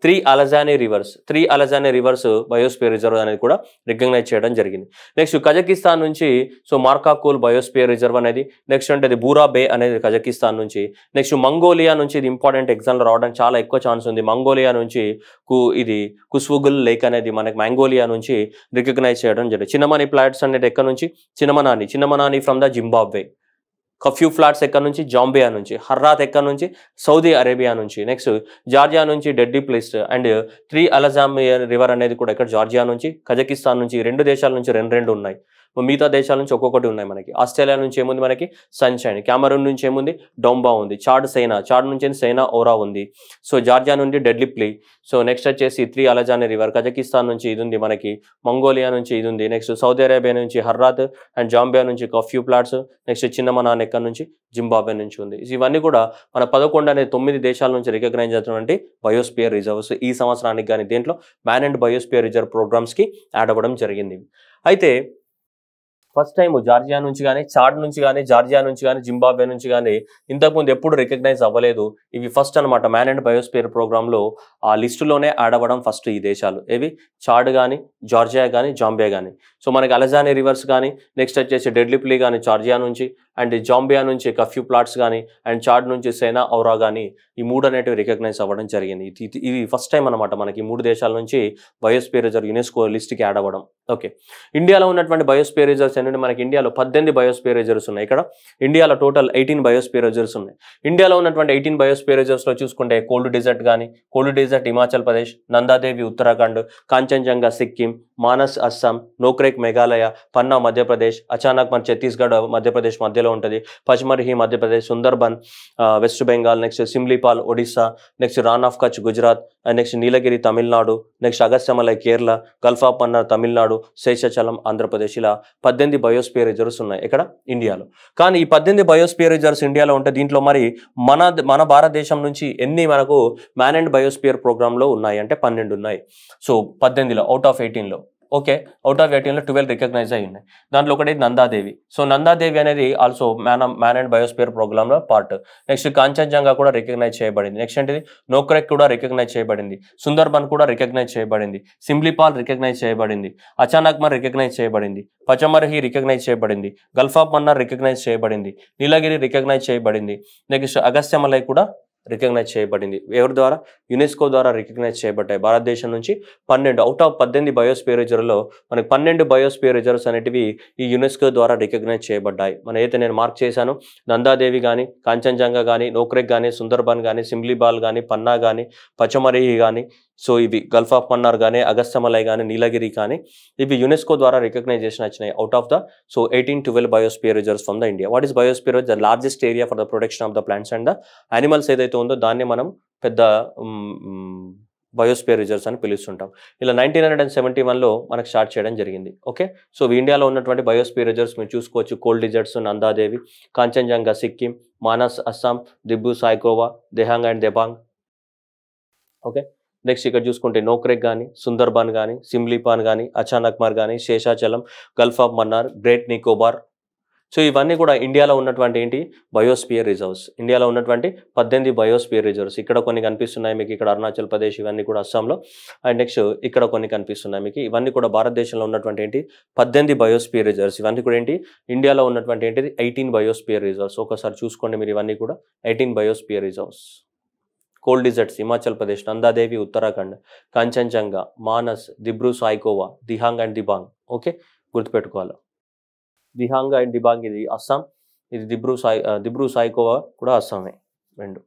three Alazani rivers three Alazani rivers biosphere reserve అనేది కూడా రికగ్నైజ్ చేయడం జరిగింది నెక్స్ట్ కజకిస్తాన్ నుంచి సో మార్కాకోల్ బయోస్పియర్ రిజర్వ్ అనేది నెక్స్ట్ అంటే బూరా బే అనేది కజకిస్తాన్ నుంచి నెక్స్ట్ మంగోలియా నుంచి ఇది ఇంపార్టెంట్ ఎగ్జామ్లో రావడానికి చాలా ఎక్కువ ఛాన్స్ ఉంది మంగోలియా నుంచి కు ఇది కుస్వుగుల్ లేక్ అనేది మనకి మంగోలియా నుంచి రికగ్నైజ్ చేయడం జరిగింది చిన్నమని ప్లాట్స్ అనేది ఎక్కడ నుంచి చిన్నమనాని చిన్నమనాని from the Rwanda Zimbabwe Kafue flats ఎక్కడ నుంచి జాంబియా నుంచి హర్రాత్ ఎక్కడ నుంచి సౌదీ అరేబియా నుంచి నెక్స్ట్ జార్జియా నుంచి డెడ్డీ ప్లేస్ అండ్ త్రీ అలజామియా రివర్ అనేది కూడా ఇక్కడ జార్జియా నుంచి కజకిస్తాన్ నుంచి రెండు దేశాల నుంచి రెండు రెండు ఉన్నాయి మిగతా దేశాల నుంచి ఒక్కొక్కటి ఉన్నాయి మనకి ఆస్ట్రేలియా నుంచి ఏముంది మనకి సన్షైన్ క్యామరూన్ నుంచి ఏముంది డొంబా ఉంది చాడ్ సైనా చాడ్ నుంచి సైనా ఓరా ఉంది సో జార్జియా నుండి డెడ్లిప్లీ సో నెక్స్ట్ వచ్చేసి త్రీ అలజాన్ రివర్ కజకిస్తాన్ నుంచి ఇది ఉంది మనకి మంగోలియా నుంచి ఇది ఉంది నెక్స్ట్ సౌదీ అరేబియా నుంచి హర్రాత్ అండ్ జాంబియా నుంచి కఫ్యూ ప్లాట్స్ నెక్స్ట్ చిన్నమనా నెక్క నుంచి జింబాబే నుంచి ఉంది ఇవన్నీ కూడా మన పదకొండు అనే తొమ్మిది దేశాల నుంచి రికగ్నైజ్ అయినటువంటి బయోస్పియర్ రిజర్వ్స్ ఈ సంవత్సరానికి కానీ దీంట్లో మ్యాన్ అండ్ బయోస్పియర్ రిజర్వ్ ప్రోగ్రామ్స్కి యాడ్ అవ్వడం జరిగింది అయితే ఫస్ట్ టైం జార్జియా నుంచి కానీ చాడ్ నుంచి కానీ జార్జియా నుంచి కానీ జింబాబే నుంచి కానీ ఇంతకుముందు ఎప్పుడు రికగ్నైజ్ అవ్వలేదు ఇవి ఫస్ట్ అనమాట మ్యాన్ అండ్ బయోస్పియర్ ప్రోగ్రాంలో ఆ లిస్టులోనే యాడ్ అవ్వడం ఫస్ట్ ఈ దేశాలు ఏవి చాడ్ కానీ జార్జియా కానీ జాంబే కానీ సో మనకి అలజానీ రివర్స్ కానీ నెక్స్ట్ వచ్చేసి డెడ్లిప్లీ కానీ జార్జియా నుంచి అండ్ జాంబియా నుంచి కఫ్యూ ప్లాట్స్ కానీ అండ్ చాడ్ నుంచి సేనా ఔరా కానీ ఈ మూడు అనేటివి రికగ్నైజ్ అవ్వడం జరిగింది ఇది ఫస్ట్ టైం అనమాట మనకి మూడు దేశాల నుంచి బయోస్పియర్ రిజర్వ్ యునెస్కో లిస్ట్కి యాడ్ అవ్వడం ఓకే ఇండియాలో ఉన్నటువంటి బయోస్పియర్ రిజర్వ్స్ అనేవి మనకి ఇండియాలో పద్దెనిమిది బయోస్పియర్ రిజర్వ్స్ ఉన్నాయి ఇక్కడ ఇండియాలో టోటల్ ఎయిటీన్ బయోస్పియర్ రిజర్వ్స్ ఉన్నాయి ఇండియాలో ఉన్నటువంటి ఎయిటీన్ బయోస్పియర్ రిజర్వ్స్లో చూసుకుంటే కోల్డ్ డిజర్ట్ కానీ కోల్డ్ డిజర్ట్ హిమాచల్ ప్రదేశ్ నందాదేవి ఉత్తరాఖండ్ కాంచన్జంగా సిక్కిం మానస్ అస్సాం నోక్రేక్ మేఘాలయ పన్నా మధ్యప్రదేశ్ అచానక్ మన ఛత్తీస్గఢ్ మధ్యప్రదేశ్ మధ్యలో ఉంటుంది Pachmarhi Madhya Pradesh Sundarban West Bengal next Similipal Odisha next Rann of Kutch Gujarat next Nilgiri Tamil Nadu next Agasthyamalai Kerala Gulf of Mannar Tamil Nadu Seshachalam Andhra Pradesh ఇలా పద్దెనిమిది బయోస్పియర్ రిజర్వ్స్ ఉన్నాయి ఇక్కడ ఇండియాలో కానీ ఈ పద్దెనిమిది బయోస్పియర్ రిజర్వ్స్ ఇండియాలో ఉంటే దీంట్లో మరి మన మన భారతదేశం నుంచి ఎన్ని మనకు మ్యాన్ అండ్ బయోస్పియర్ ప్రోగ్రామ్లో ఉన్నాయి అంటే పన్నెండు ఉన్నాయి సో పద్దెనిమిదిలో అవుట్ ఆఫ్ ఎయిటీన్లో ఓకే అవుట్ ఆఫ్ ఎయిటీన్లో ట్వెల్వ్ రికగ్నైజ్ అయ్యి ఉన్నాయి దాంట్లో ఒకటి నందాదేవి సో నందాదేవి అనేది also man man and biosphere ప్రోగ్రామ్లో పార్ట్ నెక్స్ట్ కాంచన్జంగా కూడా రికగ్నైజ్ చేయబడింది నెక్స్ట్ ఏంటిది నోక్రెక్ కూడా రికగ్నైజ్ చేయబడింది సుందర్బన్ కూడా రికగ్నైజ్ చేయబడింది సిమ్లిపాల్ రికగ్నైజ్ చేయబడింది అచానక్మర్ రికగ్నైజ్ చేయబడింది పచమర్హి రికగ్నైజ్ చేయబడింది గల్ఫ్ ఆఫ్ రికగ్నైజ్ చేయబడింది నీలగిరి రికగ్నైజ్ చేయబడింది నెక్స్ట్ అగస్త్యమలై కూడా రికగ్నైజ్ చేయబడింది ఎవరి ద్వారా యునెస్కో ద్వారా రికగ్నైజ్ చేయబడ్డాయి భారతదేశం నుంచి పన్నెండు అవుట్ ఆఫ్ పద్దెనిమిది బయోస్పియర్ రిజర్వ్లో పన్నెండు బయోస్పియర్ రిజర్వ్స్ అనేటివి ఈ యునెస్కో ద్వారా రికగ్నైజ్ చేయబడ్డాయి మన అయితే నేను మార్క్ చేశాను నందాదేవి కానీ కాంచన్జంగా కానీ నోక్రెక్ కానీ సుందర్బన్ కానీ సిమ్లీబాల్ కానీ పన్నా కానీ పచ్చమరిహి కానీ సో ఇవి గల్ఫ్ ఆఫ్ మన్నార్ కానీ అగస్తమలై కానీ నీలగిరి కానీ ఇవి యునెస్కో ద్వారా రికగ్నైజ్ చేసిన వచ్చినాయి out of the so eighteen twelve biosphere reserves from the India what is biosphere the largest area for the protection of the plants and the animals ఏదైతే ఉందో దాన్ని మనం పెద్ద బయోస్పియర్ రిజర్వ్స్ అని పిలుస్తుంటాం ఇలా నైన్టీన్ హండ్రెడ్ అండ్ సెవెంటీ వన్లో మనకు స్టార్ట్ చేయడం జరిగింది ఓకే సో ఇండియాలో ఉన్నటువంటి బయోస్పియర్ రిజర్వ్స్ మీరు చూసుకోవచ్చు cold deserts Nanda Devi Kanchenjunga Sikkim Manas Assam Dibru Saikhowa Dehang and Dibang okay next ఇక్కడ చూసుకుంటే నోక్రెక్ కానీ సుందర్బాన్ కానీ సిమ్లీపాన్ కానీ అచానక్మార్ కానీ Seshachalam Gulf of Mannar Great Nicobar so ఇవన్నీ కూడా ఇండియాలో ఉన్నటువంటి ఏంటి బయోస్పియర్ రిజర్వ్స్ ఇండియాలో ఉన్నటువంటి పద్దెనిమిది బయోస్పియర్ రిజర్వ్స్ ఇక్కడ కొన్ని కనిపిస్తున్నాయి మీకు ఇక్కడ అరుణాచల్ ప్రదేశ్ ఇవన్నీ కూడా అస్సాంలో అండ్ నెక్స్ట్ ఇక్కడ కొన్ని కనిపిస్తున్నాయి మీకు ఇవన్నీ కూడా భారతదేశంలో ఉన్నటువంటి ఏంటి పద్దెనిమిది బయోస్పియర్ రిజర్వ్స్ ఇవన్నీ కూడా ఏంటి ఇండియాలో ఉన్నటువంటి ఏంటిది ఎయిటీన్ బయోస్పియర్ రిజర్వ్స్ ఒకసారి చూసుకోండి మీరు ఇవన్నీ కూడా eighteen biosphere reserves cold deserts Himachal Pradesh Nanda Devi Uttarakhand Kanchenjunga Manas Dibru Saikhowa Dihang and Dibang okay గుర్తుపెట్టుకోవాలి దిహాంగ్ అండ్ దిబాంగ్ ఇది అస్సాం ఇది దిబ్రూ సాయి దిబ్రూ సాయికోవా కూడా అస్సామే రెండు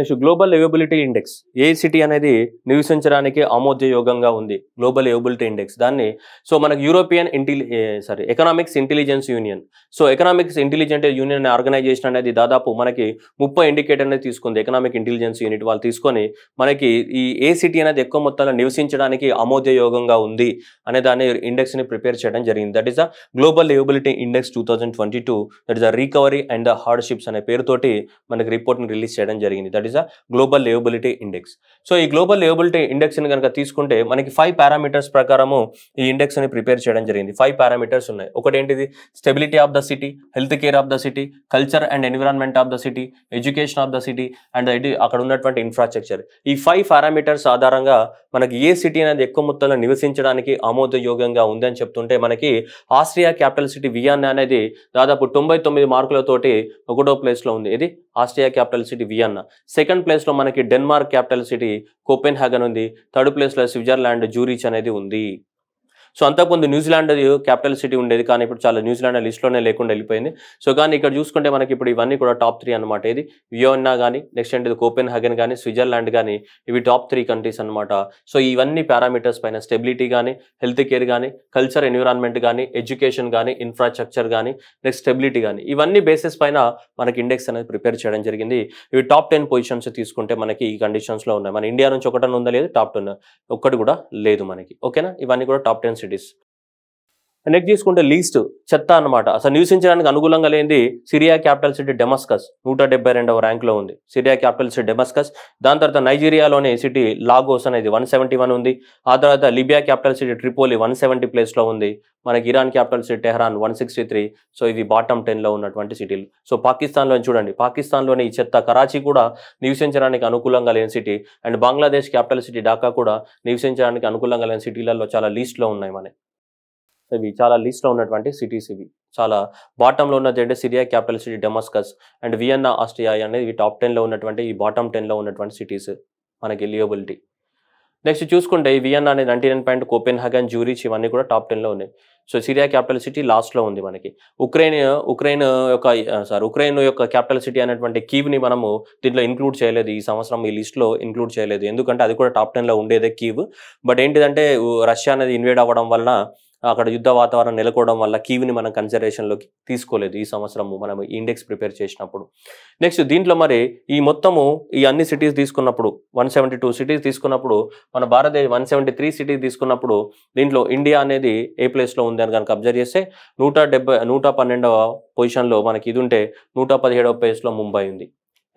నెక్స్ట్ గ్లోబల్ ఎవబిలిటీ ఇండెక్స్ ఏ సిటీ అనేది నివసించడానికి ఆమోదయోగంగా ఉంది గ్లోబల్ ఎవబిలిటీ ఇండెక్స్ దాన్ని సో మనకు European intelli sorry economics intelligence union so economics intelligent union organization అనేది దాదాపు మనకి ముప్పై ఇండికేటర్ అనేది తీసుకుంది ఎకనామిక్ ఇంటెలిజెన్స్ యూనిట్ వాళ్ళు తీసుకొని మనకి ఈ ఏ సిటీ అనేది ఎక్కువ మొత్తంలో నివసించడానికి ఆమోదయోగంగా ఉంది అనే దాన్ని ఇండెక్స్ని ప్రిపేర్ చేయడం జరిగింది that is the global liveability index two thousand twenty two that is the recovery and the hardships అనే పేరుతోటి మనకి రిపోర్ట్ని రిలీజ్ చేయడం జరిగింది that is a global liveability index so ఈ గ్లోబల్ లేబిలిటీ ఇండెక్స్ని కనుక తీసుకుంటే మనకి ఫైవ్ పారామీటర్స్ ప్రకారము ఈ ఇండెక్స్ ని ప్రిపేర్ చేయడం జరిగింది ఫైవ్ పారామీటర్స్ ఉన్నాయి ఒకటి ఏంటిది stability of the city health care of the city culture and environment of the city education of the city and అక్కడ ఉన్నటువంటి ఇన్ఫ్రాస్ట్రక్చర్ ఈ ఫైవ్ పారామీటర్స్ ఆధారంగా మనకి ఏ సిటీ అనేది ఎక్కువ మొత్తంలో నివసించడానికి ఆమోదయోగ్యంగా ఉందని చెప్తుంటే మనకి ఆస్ట్రియా క్యాపిటల్ సిటీ వియాన్ అనేది దాదాపు తొంభై తొమ్మిది మార్కులతోటి ఒకటో ప్లేస్లో ఉంది ఇది Austria capital city Vienna second ప్లేస్లో మనకి డెన్మార్క్ క్యాపిటల్ సిటీ కోపెన్హాగన్ ఉంది థర్డ్ ప్లేస్లో స్విట్జర్లాండ్ జూరిచ్ అనేది ఉంది సో అంతకుముందు న్యూజిలాండ్ క్యాపిటల్ సిటీ ఉండేది కానీ ఇప్పుడు చాలా న్యూజిలాండ్ లిస్ట్లోనే లేకుండా వెళ్ళిపోయింది సో కానీ ఇక్కడ చూసుకుంటే మనకి ఇప్పుడు ఇవన్నీ కూడా టాప్ త్రీ అనమాట ఇది వియోన్నా కానీ నెక్స్ట్ అంటే కోపెన్ హగన్ కానీ స్విట్జర్లాండ్ కానీ ఇవి టాప్ త్రీ కంట్రీస్ అనమాట సో ఇవన్నీ పారామీటర్స్ పైన స్టెబిలిటీ కానీ హెల్త్ కేర్ కానీ కల్చర్ ఎన్విరాన్మెంట్ కానీ ఎడ్యుకేషన్ కానీ ఇన్ఫ్రాస్ట్రక్చర్ కానీ నెక్స్ట్ స్టెబిలిటీ కానీ ఇవన్నీ బేసిస్ పైన మనకి ఇండెక్స్ అనేది ప్రిపేర్ చేయడం జరిగింది ఇవి టాప్ టెన్ పొజిషన్స్ తీసుకుంటే మనకి ఈ కండిషన్స్లో ఉన్నాయి మన ఇండియా నుంచి ఒకటన ఉందా లేదు టాప్ టెన్ ఒక్కటి కూడా లేదు మనకి ఓకేనా ఇవన్నీ కూడా టాప్ టెన్స్ cities నెక్స్ట్ తీసుకుంటే లీస్ట్ చెత్త అనమాట అసలు నివసించడానికి అనుకూలంగా లేనిది సిరియా క్యాపిటల్ సిటీ డెమస్కస్ నూట డెబ్బై రెండవ ర్యాంక్లో ఉంది సిరియా క్యాపిటల్ సిటీ డెమస్కస్ దాని తర్వాత నైజీరియాలోని సిటీ లాగోస్ అనేది వన్ సెవెంటీ వన్ ఉంది ఆ తర్వాత Libya capital city Tripoli one seventy ప్లేస్లో ఉంది మనకి Iran capital city Tehran one sixty three so ఇవి బాటమ్ టెన్లో ఉన్నటువంటి సిటీలు సో పాకిస్తాన్లో చూడండి పాకిస్తాన్లోని ఈ చెత్త కరాచీ కూడా నివసించడానికి అనుకూలంగా లేని city and Bangladesh capital city Dhaka కూడా నివసించడానికి అనుకూలంగా లేని సిటీలలో చాలా లీస్ట్లో ఉన్నాయి మనకి సో ఇవి చాలా లీస్ట్లో ఉన్నటువంటి సిటీస్ ఇవి చాలా బాటంలో ఉన్నది అంటే Syria capital city Damascus and Vienna Austria అనేది ఇవి టాప్ టెన్లో ఉన్నటువంటి ఈ బాటమ్ టెన్లో ఉన్నటువంటి సిటీస్ మనకి లియబిలిటీ నెక్స్ట్ చూసుకుంటే వియన్నా అనేది ninety nine point Copenhagen Zurich ఇవన్నీ కూడా టాప్ టెన్లో ఉన్నాయి సో సిరియా క్యాపిటల్ సిటీ లాస్ట్లో ఉంది మనకి ఉక్రెయిన్ ఉక్రెయిన్ యొక్క సారీ ఉక్రెయిన్ యొక్క క్యాపిటల్ సిటీ అనేటువంటి కీవ్ని మనము దీంట్లో ఇంక్లూడ్ చేయలేదు ఈ సంవత్సరం ఈ లిస్ట్లో ఇంక్లూడ్ చేయలేదు ఎందుకంటే అది కూడా టాప్ టెన్లో ఉండేదే కీవ్ బట్ ఏంటిదంటే రష్యా అనేది ఇన్వేడ్ అవ్వడం వలన అక్కడ యుద్ధ వాతావరణం నెలకోవడం వల్ల కీవిని మనం కన్సిడరేషన్లోకి తీసుకోలేదు ఈ సంవత్సరము మనం ఇండెక్స్ ప్రిపేర్ చేసినప్పుడు నెక్స్ట్ దీంట్లో మరి ఈ మొత్తము ఈ అన్ని సిటీస్ తీసుకున్నప్పుడు వన్ సెవెంటీ టూ సిటీస్ తీసుకున్నప్పుడు మన భారతదేశ వన్ సెవెంటీ త్రీ సిటీస్ తీసుకున్నప్పుడు దీంట్లో ఇండియా అనేది ఏ ప్లేస్లో ఉంది అని కనుక అబ్జర్వ్ చేస్తే నూట డెబ్బై నూట పన్నెండవ పొజిషన్లో మనకి ఇది ఉంటే నూట పదిహేడవ ప్లేస్లో ముంబై ఉంది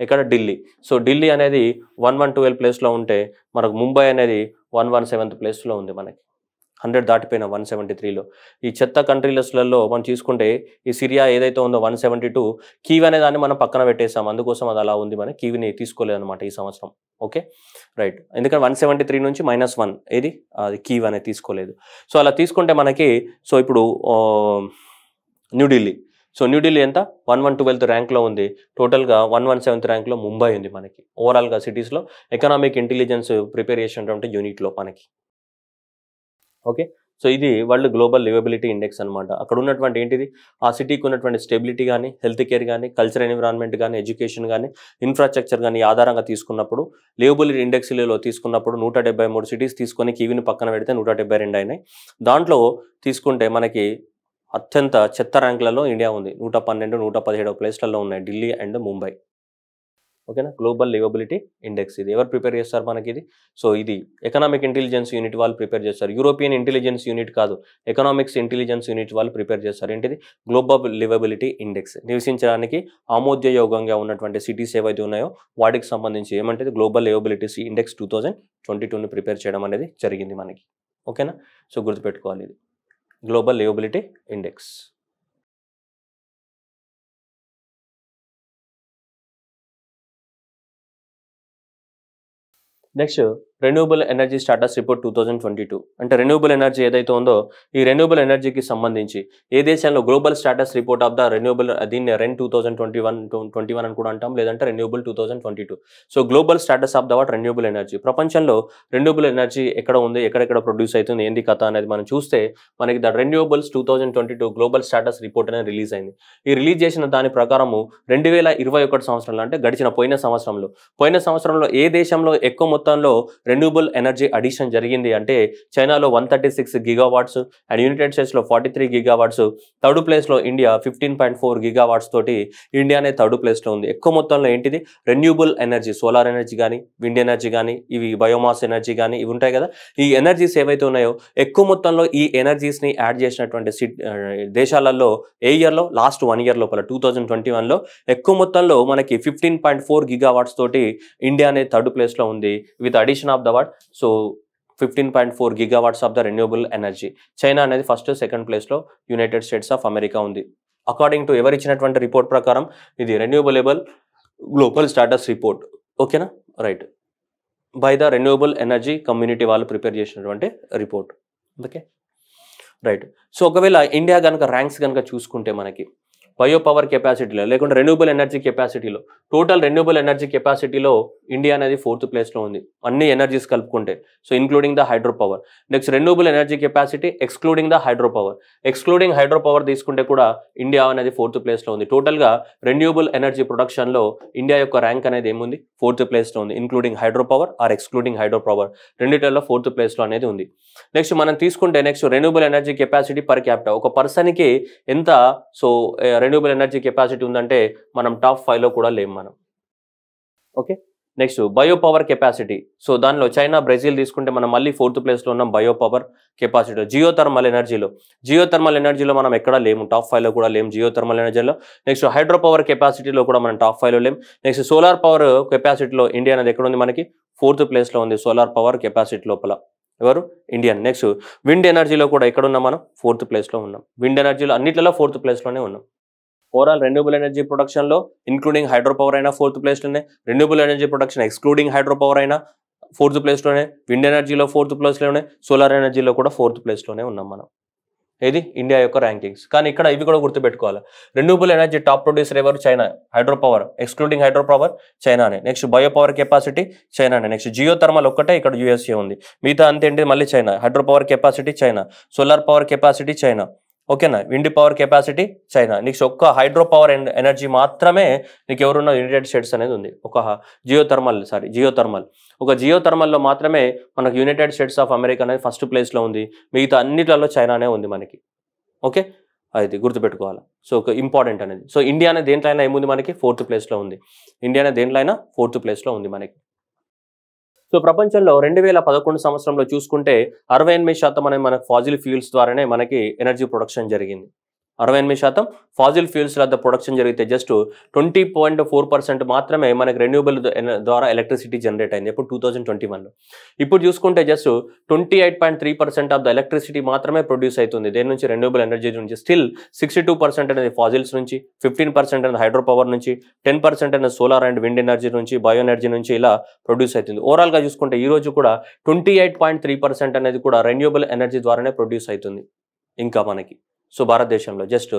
ఇక్కడ ఢిల్లీ సో ఢిల్లీ అనేది వన్ వన్ ట్వెల్వ్ ప్లేస్లో ఉంటే మనకు ముంబై అనేది వన్ వన్ సెవెంత్ ప్లేస్లో ఉంది మనకి హండ్రెడ్ దాటిపోయిన వన్ సెవెంటీ త్రీలో ఈ చెత్త కంట్రీలస్లలో మనం తీసుకుంటే ఈ సిరియా ఏదైతే ఉందో వన్ సెవెంటీ టూ కీవ్ అనే దాన్ని మనం పక్కన పెట్టేసాం అందుకోసం అది అలా ఉంది మనం కీవిని తీసుకోలేదన్నమాట ఈ సంవత్సరం ఓకే రైట్ ఎందుకంటే వన్ సెవెంటీ త్రీ నుంచి మైనస్ వన్ ఏది అది కీవ్ అనేది తీసుకోలేదు సో అలా తీసుకుంటే మనకి సో ఇప్పుడు న్యూఢిల్లీ సో న్యూఢిల్లీ ఎంత వన్ వన్ ట్వెల్త్ ర్యాంక్లో ఉంది టోటల్గా వన్ వన్ సెవెంత్ ర్యాంక్లో ముంబై ఉంది మనకి ఓవరాల్గా సిటీస్లో ఎకనామిక్ ఇంటెలిజెన్స్ ప్రిపేర్ యూనిట్లో మనకి ఓకే సో ఇది వరల్డ్ గ్లోబల్ లివబిలిటీ ఇండెక్స్ అనమాట అక్కడ ఉన్నటువంటి ఏంటిది ఆ సిటీకి ఉన్నటువంటి స్టెబిలిటీ కానీ హెల్త్ కేర్ కానీ కల్చర్ ఎన్విరాన్మెంట్ కానీ ఎడ్యుకేషన్ కానీ ఇన్ఫ్రాస్ట్రక్చర్ కానీ ఆధారంగా తీసుకున్నప్పుడు లివబిలిటీ ఇండెక్స్లో తీసుకున్నప్పుడు నూట డెబ్బై మూడు సిటీస్ తీసుకొని కివిని పక్కన పెడితే నూట డెబ్బై రెండు అయినాయి దాంట్లో తీసుకుంటే మనకి అత్యంత చెత్త ర్యాంకులలో ఇండియా ఉంది నూట పన్నెండు నూట పదిహేడు ప్లేస్లలో ఉన్నాయి ఢిల్లీ అండ్ ముంబై ఓకేనా గ్లోబల్ లివబిలిటీ ఇండెక్స్ ఇది ఎవరు ప్రిపేర్ చేస్తారు మనకి ఇది సో ఇది ఎకనామిక్ ఇంటెలిజెన్స్ యూనిట్ వాళ్ళు ప్రిపేర్ చేస్తారు యూరోపియన్ ఇంటెలిజెన్స్ యూనిట్ కాదు ఎకనామిక్స్ ఇంటెలిజెన్స్ యూనిట్ వాళ్ళు ప్రిపేర్ చేస్తారు ఏంటిది గ్లోబల్ లివబిలిటీ ఇండెక్స్ నివసించడానికి ఆమోద్యయోగంగా ఉన్నటువంటి సిటీస్ ఏవైతే ఉన్నాయో వాటికి సంబంధించి ఏమంటే global livabilities index two thousand twenty prepare చేయడం అనేది జరిగింది మనకి ఓకేనా సో గుర్తుపెట్టుకోవాలి ఇది global liveability index Next year, renewable energy status report two thousand twenty two అంటే రెన్యూబుల్ ఎనర్జీ ఏదైతే ఉందో ఈ రెన్యూబుల్ ఎనర్జీకి సంబంధించి ఏ దేశంలో global status report of the renewable దీన్ని రెన్ two thousand twenty one twenty one అని కూడా అంటాం లేదంటే renewable two thousand twenty two so global status of the what renewable energy ప్రపంచంలో రెన్యూబుల్ ఎనర్జీ ఎక్కడ ఉంది ఎక్కడెక్కడ ప్రొడ్యూస్ అవుతుంది ఏంది కథ అనేది మనం చూస్తే మనకి the renewables two thousand twenty two global status report అనేది రిలీజ్ అయింది ఈ రిలీజ్ చేసిన దాని ప్రకారము రెండు వేల ఇరవై ఒకటి సంవత్సరంలో అంటే గడిచిన పోయిన సంవత్సరంలో పోయిన సంవత్సరంలో ఏ దేశంలో ఎక్కువ మొత్తంలో రెన్యూబుల్ ఎనర్జీ అడిషన్ జరిగింది అంటే చైనాలో one thirty six gigawatts and United స్టేట్స్లో ఫార్టీ త్రీ గిగావాట్స్ థర్డ్ ప్లేస్లో India fifteen point four gigawatts తోటి ఇండియానే థర్డ్ ప్లేస్లో ఉంది ఎక్కువ మొత్తంలో ఏంటిది రెన్యూబుల్ ఎనర్జీ సోలార్ ఎనర్జీ కానీ విండ్ ఎనర్జీ కానీ ఇవి బయోమాస్ ఎనర్జీ కానీ ఇవి ఉంటాయి కదా ఈ ఎనర్జీస్ ఏవైతే ఉన్నాయో ఎక్కువ మొత్తంలో ఈ ఎనర్జీస్ని యాడ్ చేసినటువంటి దేశాలలో ఏ ఇయర్లో లాస్ట్ వన్ ఇయర్ లోపల టూ థౌజండ్ ట్వంటీ వన్లో ఎక్కువ మొత్తంలో మనకి ఫిఫ్టీన్ పాయింట్ ఫోర్ గిగావాట్స్ తోటి ఇండియానే థర్డ్ ప్లేస్లో ఉంది with addition of of the word so fifteen point four gigawatts of the renewable energy China అనేది ఫస్ట్ సెకండ్ ప్లేస్లో యునైటెడ్ స్టేట్స్ ఆఫ్ అమెరికా ఉంది అకార్డింగ్ టు ఎవరిచ్చినటువంటి రిపోర్ట్ ప్రకారం ఇది రెన్యూబులేబుల్ గ్లోబల్ స్టాటస్ రిపోర్ట్ ఓకేనా right by the renewable energy community వాళ్ళు ప్రిపేర్ చేసినటువంటి రిపోర్ట్ ఓకే రైట్ సో ఒకవేళ ఇండియా కనుక ర్యాంక్స్ కనుక చూసుకుంటే మనకి బయో పవర్ కెపాసిటీలో లేకుంటే రెన్యూబుల్ ఎనర్జీ కెపాసిటీలో టోటల్ రెన్యూబుల్ ఎనర్జీ కెపాసిటీలో ఇండియా అనేది ఫోర్త్ ప్లేస్లో ఉంది అన్ని ఎనర్జీస్ కలుపుకుంటే so including the hydro power next renewable energy capacity excluding the hydro power excluding hydro power తీసుకుంటే కూడా ఇండియా అనేది ఫోర్త్ ప్లేస్లో ఉంది టోటల్గా రెన్యూబుల్ ఎనర్జీ ప్రొడక్షన్లో ఇండియా యొక్క ర్యాంక్ అనేది ఏముంది ఫోర్త్ ప్లేస్లో ఉంది including hydro power or excluding hydro power రెండిటల్లో ఫోర్త్ ప్లేస్లో అనేది ఉంది నెక్స్ట్ మనం తీసుకుంటే next renewable energy capacity per capital ఒక పర్సన్కి ఎంత సో రెన్యూబుల్ ఎనర్జీ కెపాసిటీ ఉందంటే మనం టాప్ ఫైవ్లో కూడా లేం మనం okay next bio power capacity so దానిలో చైనా బ్రెజిల్ తీసుకుంటే మనం మళ్ళీ ఫోర్త్ ప్లేస్లో ఉన్నాం bio power capacity geothermal ఎనర్జీలో జియో థర్మల్ ఎనర్జీలో మనం ఎక్కడ లేము టాప్ ఫైవ్లో కూడా లేము జియో థర్మల్ ఎనర్జీలో నెక్స్ట్ హైడ్రో పవర్ కెపాసిటీలో కూడా మనం టాప్ ఫైవ్లో లేము నెక్స్ట్ సోలార్ పవర్ కెపాసిటీలో ఇండియా అనేది ఎక్కడ ఉంది మనకి ఫోర్త్ ప్లేస్లో ఉంది సోలార్ పవర్ కెపాసిటీ లోపల ఎవరు ఇండియన్ నెక్స్ట్ విండ్ ఎనర్జీలో కూడా ఎక్కడ ఉన్నాం మనం ఫోర్త్ ప్లేస్లో ఉన్నాం విండ్ ఎనర్జీలో అన్నిట్లలో ఫోర్త్ ప్లేస్లోనే ఉన్నాం ఓవరాల్ రెన్యూబుల్ ఎనర్జీ ప్రొడక్షన్లో ఇన్క్లూడింగ్ హైడ్రో పవర్ అయినా ఫోర్త్ ప్లేస్లోనే renewable energy production excluding hydro power అయినా ఫోర్త్ ప్లేస్లోనే విండ్ ఎనర్జీలో ఫోర్త్ ప్లేస్లోనే సోలార్ ఎనర్జీలో కూడా ఫోర్త్ ప్లేస్లోనే ఉన్నాం మనం ఇది ఇండియా యొక్క ర్యాంకింగ్స్ కానీ ఇక్కడ ఇవి కూడా గుర్తుపెట్టుకోవాలి రెన్యూబుల్ ఎనర్జీ టాప్ ప్రొడ్యూసర్ ఎవరు China hydro power excluding hydro power చైనానే నెక్స్ట్ బయో పవర్ కెపాసిటీ చైనానే నెక్స్ట్ జియో థర్మల్ ఒక్కటే ఇక్కడ యూఎస్ఏ ఉంది మిగతా అంతేంటి మళ్ళీ China hydro power capacity China solar power capacity China ఓకేనా విండ్ పవర్ కెపాసిటీ చైనా నీకు ఒక్క హైడ్రో పవర్ ఎనర్జీ మాత్రమే నీకు ఎవరున్న యునైటెడ్ స్టేట్స్ అనేది ఉంది ఒక geothermal sorry geothermal ఒక జియో థర్మల్లో మాత్రమే మనకు యునైటెడ్ స్టేట్స్ ఆఫ్ అమెరికా అనేది ఫస్ట్ ప్లేస్లో ఉంది మిగతా అన్నిట్లలో చైనానే ఉంది మనకి ఓకే అది గుర్తుపెట్టుకోవాలి సో ఒక ఇంపార్టెంట్ అనేది సో ఇండియా దేంట్లో దేంట్లో ఏముంది మనకి ఫోర్త్ ప్లేస్లో ఉంది ఇండియా దేంట్లో దేంట్లో ఫోర్త్ ప్లేస్లో ఉంది మనకి సో ప్రపంచంలో రెండు వేల పదకొండు సంవత్సరంలో చూసుకుంటే అరవై ఎనిమిది శాతం అనేది మనకు ఫాజిల్ ఫ్యూల్స్ ద్వారానే మనకి ఎనర్జీ ప్రొడక్షన్ జరిగింది అరవై ఎనిమిది శాతం ఫాజిల్ ఫ్యూల్స్ వద్ద ప్రొడక్షన్ జరిగితే just twenty point four percent మాత్రమే మనకి రెన్యూబుల్ ద్వారా ఎలక్ట్రిసిటీ జనరేట్ అయింది ఇప్పుడు టూ థౌజండ్ ట్వంటీ వన్లో ఇప్పుడు చూసుకుంటే just twenty eight point three percent of the electricity మాత్రమే ప్రొడ్యూస్ అవుతుంది దేని నుంచి రెన్యూబుల్ ఎనర్జీ నుంచి స్టిల్ సిక్స్టీ టూ పర్సెంట్ అనేది ఫాజిల్స్ నుంచి ఫిఫ్టీన్ పర్సెంట్ అనేది హైడ్రో పవర్ నుంచి టెన్ పర్సెంట్ అనేది సోలార్ అండ్ విండ్ ఎనర్జీ నుంచి బయో ఎనర్జీ నుంచి ఇలా ప్రొడ్యూస్ అవుతుంది ఓవరాల్గా చూసుకుంటే ఈ రోజు కూడా twenty eight point three percent అనేది కూడా రెన్యూబుల్ ఎనర్జీ ద్వారానే ప్రొడ్యూస్ అవుతుంది ఇంకా మనకి సో భారతదేశంలో జస్ట్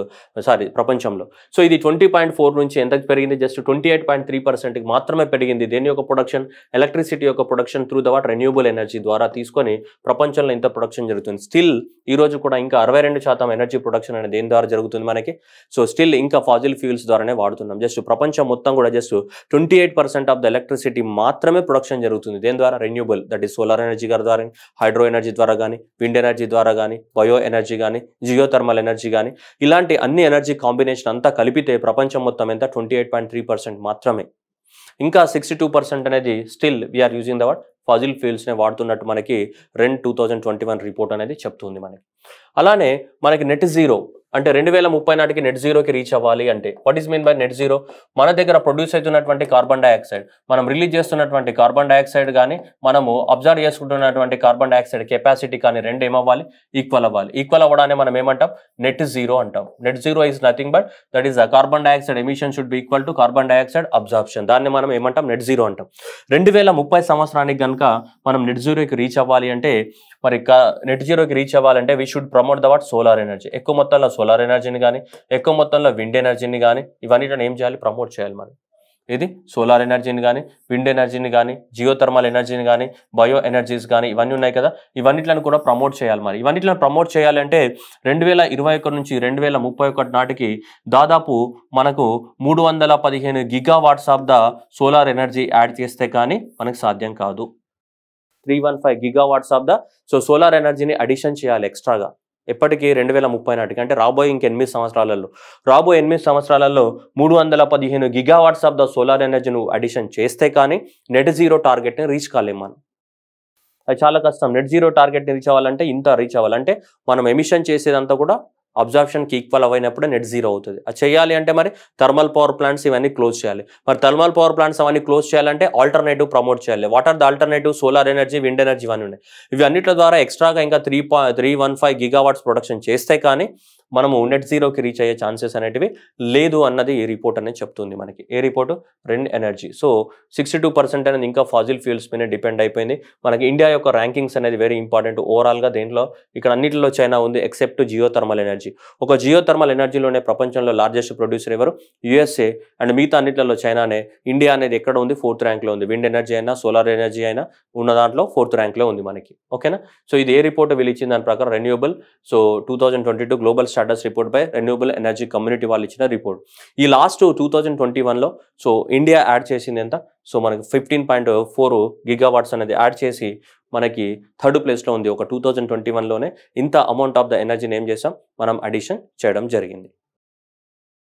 సారీ ప్రపంచంలో సో ఇది ట్వంటీ పాయింట్ ఫోర్ నుంచి ఎంత పెరిగింది just twenty eight point three పర్సెంట్కి మాత్రమే పెరిగింది దేని యొక్క ప్రొడక్షన్ ఎలక్ట్రిసిటీ యొక్క production through the what renewable energy ద్వారా తీసుకొని ప్రపంచంలో ఇంత ప్రొడక్షన్ జరుగుతుంది స్టిల్ ఈ రోజు కూడా ఇంకా అరవై రెండు శాతం ఎనర్జీ ప్రొడక్షన్ అనేది దేని ద్వారా జరుగుతుంది మనకి సో స్టిల్ ఇంకా ఫాజిల్ ఫ్యూల్స్ ద్వారానే వాడుతున్నాం జస్ట్ ప్రపంచం మొత్తం కూడా just twenty eight percent of the electricity మాత్రమే ప్రొడక్షన్ జరుగుతుంది దేని ద్వారా renewable that is solar energy గారి ద్వారా హైడ్రో ఎనర్జీ ద్వారా కానీ విండ్ ఎనర్జీ ద్వారా కానీ బయో ఎనర్జీ కానీ జియోథర్మల్ ఎనర్జీ కానీ ఇలాంటి అన్ని ఎనర్జీ కాంబినేషన్ అంతా కలిపితే ప్రపంచం మొత్తం ఎంత twenty eight point three percent మాత్రమే ఇంకా సిక్స్టీ టూ పర్సెంట్ అనేది still we are using the fossil fossil ఫ్యూల్స్నే వాడుతున్నట్టు మనకి రెండు two thousand twenty one report అనేది చెప్తుంది మనకి అలానే మనకి నెట్ జీరో అంటే రెండు వేల ముప్పై నాటికి నెట్ జీరోకి రీచ్ అవ్వాలి అంటే what is mean by net zero మన దగ్గర ప్రొడ్యూస్ అవుతున్నటువంటి కార్బన్ డైఆక్సైడ్ మనం రిలీజ్ చేస్తున్నటువంటి కార్బన్ డైఆక్సైడ్ కానీ మనము అబ్జర్వ్ చేసుకుంటున్నటువంటి కార్బన్ డైఆక్సైడ్ కెపాసిటీ కానీ రెండు ఏమవ్వాలి ఈక్వల్ అవ్వాలి ఈక్వల్ అవ్వడానికి మనం ఏమంటాం నెట్ జీరో అంటాం net zero is nothing but that is carbon dioxide emission should be equal to carbon dioxide absorption దాన్ని మనం ఏమంటాం నెట్ జీరో అంటాం రెండు వేల ముప్పై సంవత్సరానికి కనుక మనం నెట్ జీరోకి రీచ్ అవ్వాలి అంటే మరి నెట్ జీరోకి రీచ్ అవ్వాలంటే we should promote the what solar energy ఎక్కువ మొత్తంలో సోలార్ ఎనర్జీని కానీ ఎక్కువ మొత్తంలో విండ్ ఎనర్జీని కానీ ఇవన్నీ ఏం చేయాలి ప్రమోట్ చేయాలి మనం ఇది సోలార్ ఎనర్జీని కానీ విండ్ ఎనర్జీని కానీ జియోథర్మల్ ఎనర్జీని కానీ బయో ఎనర్జీస్ కానీ ఇవన్నీ ఉన్నాయి కదా ఇవన్నిట్లను కూడా ప్రమోట్ చేయాలి మరి ఇవన్నిట్లను ప్రమోట్ చేయాలంటే రెండు వేల ఇరవై ఒకటి నుంచి రెండు వేల ముప్పై ఒకటి నాటికి దాదాపు మనకు మూడు వందల పదిహేను giga watts of the solar energy add చేస్తే కానీ మనకు సాధ్యం కాదు three one five gigawatts of the so solar ఎనర్జీని అడిషన్ చేయాలి ఎక్స్ట్రాగా ఎప్పటికీ రెండు వేల ముప్పై నాటికి అంటే రాబోయే ఇంకెనిమిది సంవత్సరాలలో రాబోయే ఎనిమిది సంవత్సరాలలో మూడు వందల పదిహేను గిగావాట్స్ ఆఫ్ ద సోలార్ ఎనర్జీను అడిషన్ చేస్తే కానీ నెట్ జీరో టార్గెట్ని రీచ్ కాలేము మనం అది చాలా కష్టం నెట్ జీరో టార్గెట్ని రీచ్ అవ్వాలంటే ఇంత రీచ్ అవ్వాలంటే మనం ఎమిషన్ చేసేదంతా కూడా అబ్జార్ప్షన్కి ఈక్వల్ అవైనప్పుడు నెట్ జీరో అవుతుంది అది చేయాలి అంటే మరి థర్మల్ పవర్ ప్లాంట్స్ ఇవన్నీ క్లోజ్ చేయాలి మరి థర్మల్ పవర్ ప్లాంట్స్ అవన్నీ క్లోజ్ చేయాలంటే ఆల్టర్నేటివ్ ప్రమోట్ చేయాలి what are the alternative solar energy wind energy ఇవన్నీ ఉన్నాయి ఇవి ద్వారా ఎక్స్ట్రాగా ఇంకా three three one five gigawatts production చేస్తే కానీ మనము నెట్ జీరోకి రీచ్ అయ్యే ఛాన్సెస్ అనేటివి లేదు అన్నది ఈ రిపోర్ట్ అనేది చెప్తుంది మనకి ఏ రిపోర్ట్ రెండు energy so sixty two percent అనేది ఇంకా ఫాజిల్ ఫ్యూల్స్ మీద డిపెండ్ అయిపోయింది మనకి ఇండియా యొక్క ర్యాంకింగ్స్ అనేది వెరీ ఇంపార్టెంట్ ఓవరాల్గా దీంట్లో ఇక్కడ అన్నింటిలో చైనా ఉంది ఎక్సెప్ట్ జియో థర్మల్ ఎనర్జీ ఒక జియో థర్మల్ ఎనర్జీలోనే ప్రపంచంలో లార్జెస్ట్ ప్రొడ్యూసర్ ఎవరు యుఎస్ఏ అండ్ మిగతా అన్నింటిలో చైనానే ఇండియా అనేది ఎక్కడ ఉంది ఫోర్త్ ర్యాంక్లో ఉంది విండ్ ఎనర్జీ అయినా సోలార్ ఎనర్జీ అయినా ఉన్న దాంట్లో ఫోర్త్ ర్యాంక్లో ఉంది మనకి ఓకేనా సో ఇది ఏ రిపోర్ట్ వీళ్ళు ఇచ్చిన దాని ప్రకారం renewable so two thousand twenty two global start status report by renewable energy community వాళ్ళు ఇచ్చిన రిపోర్ట్ ఈ లాస్ట్ టూ థౌజండ్ ట్వంటీ వన్లో సో ఇండియా యాడ్ చేసింది ఎంత సో మనకి ఫిఫ్టీన్ పాయింట్ ఫోర్ గిగావాట్స్ అనేది యాడ్ చేసి మనకి థర్డ్ ప్లేస్లో ఉంది ఒక టూ థౌజండ్ ట్వంటీ వన్లోనే ఇంత అమౌంట్ ఆఫ్ ద ఎనర్జీని ఏం చేసాం మనం అడిషన్ చేయడం జరిగింది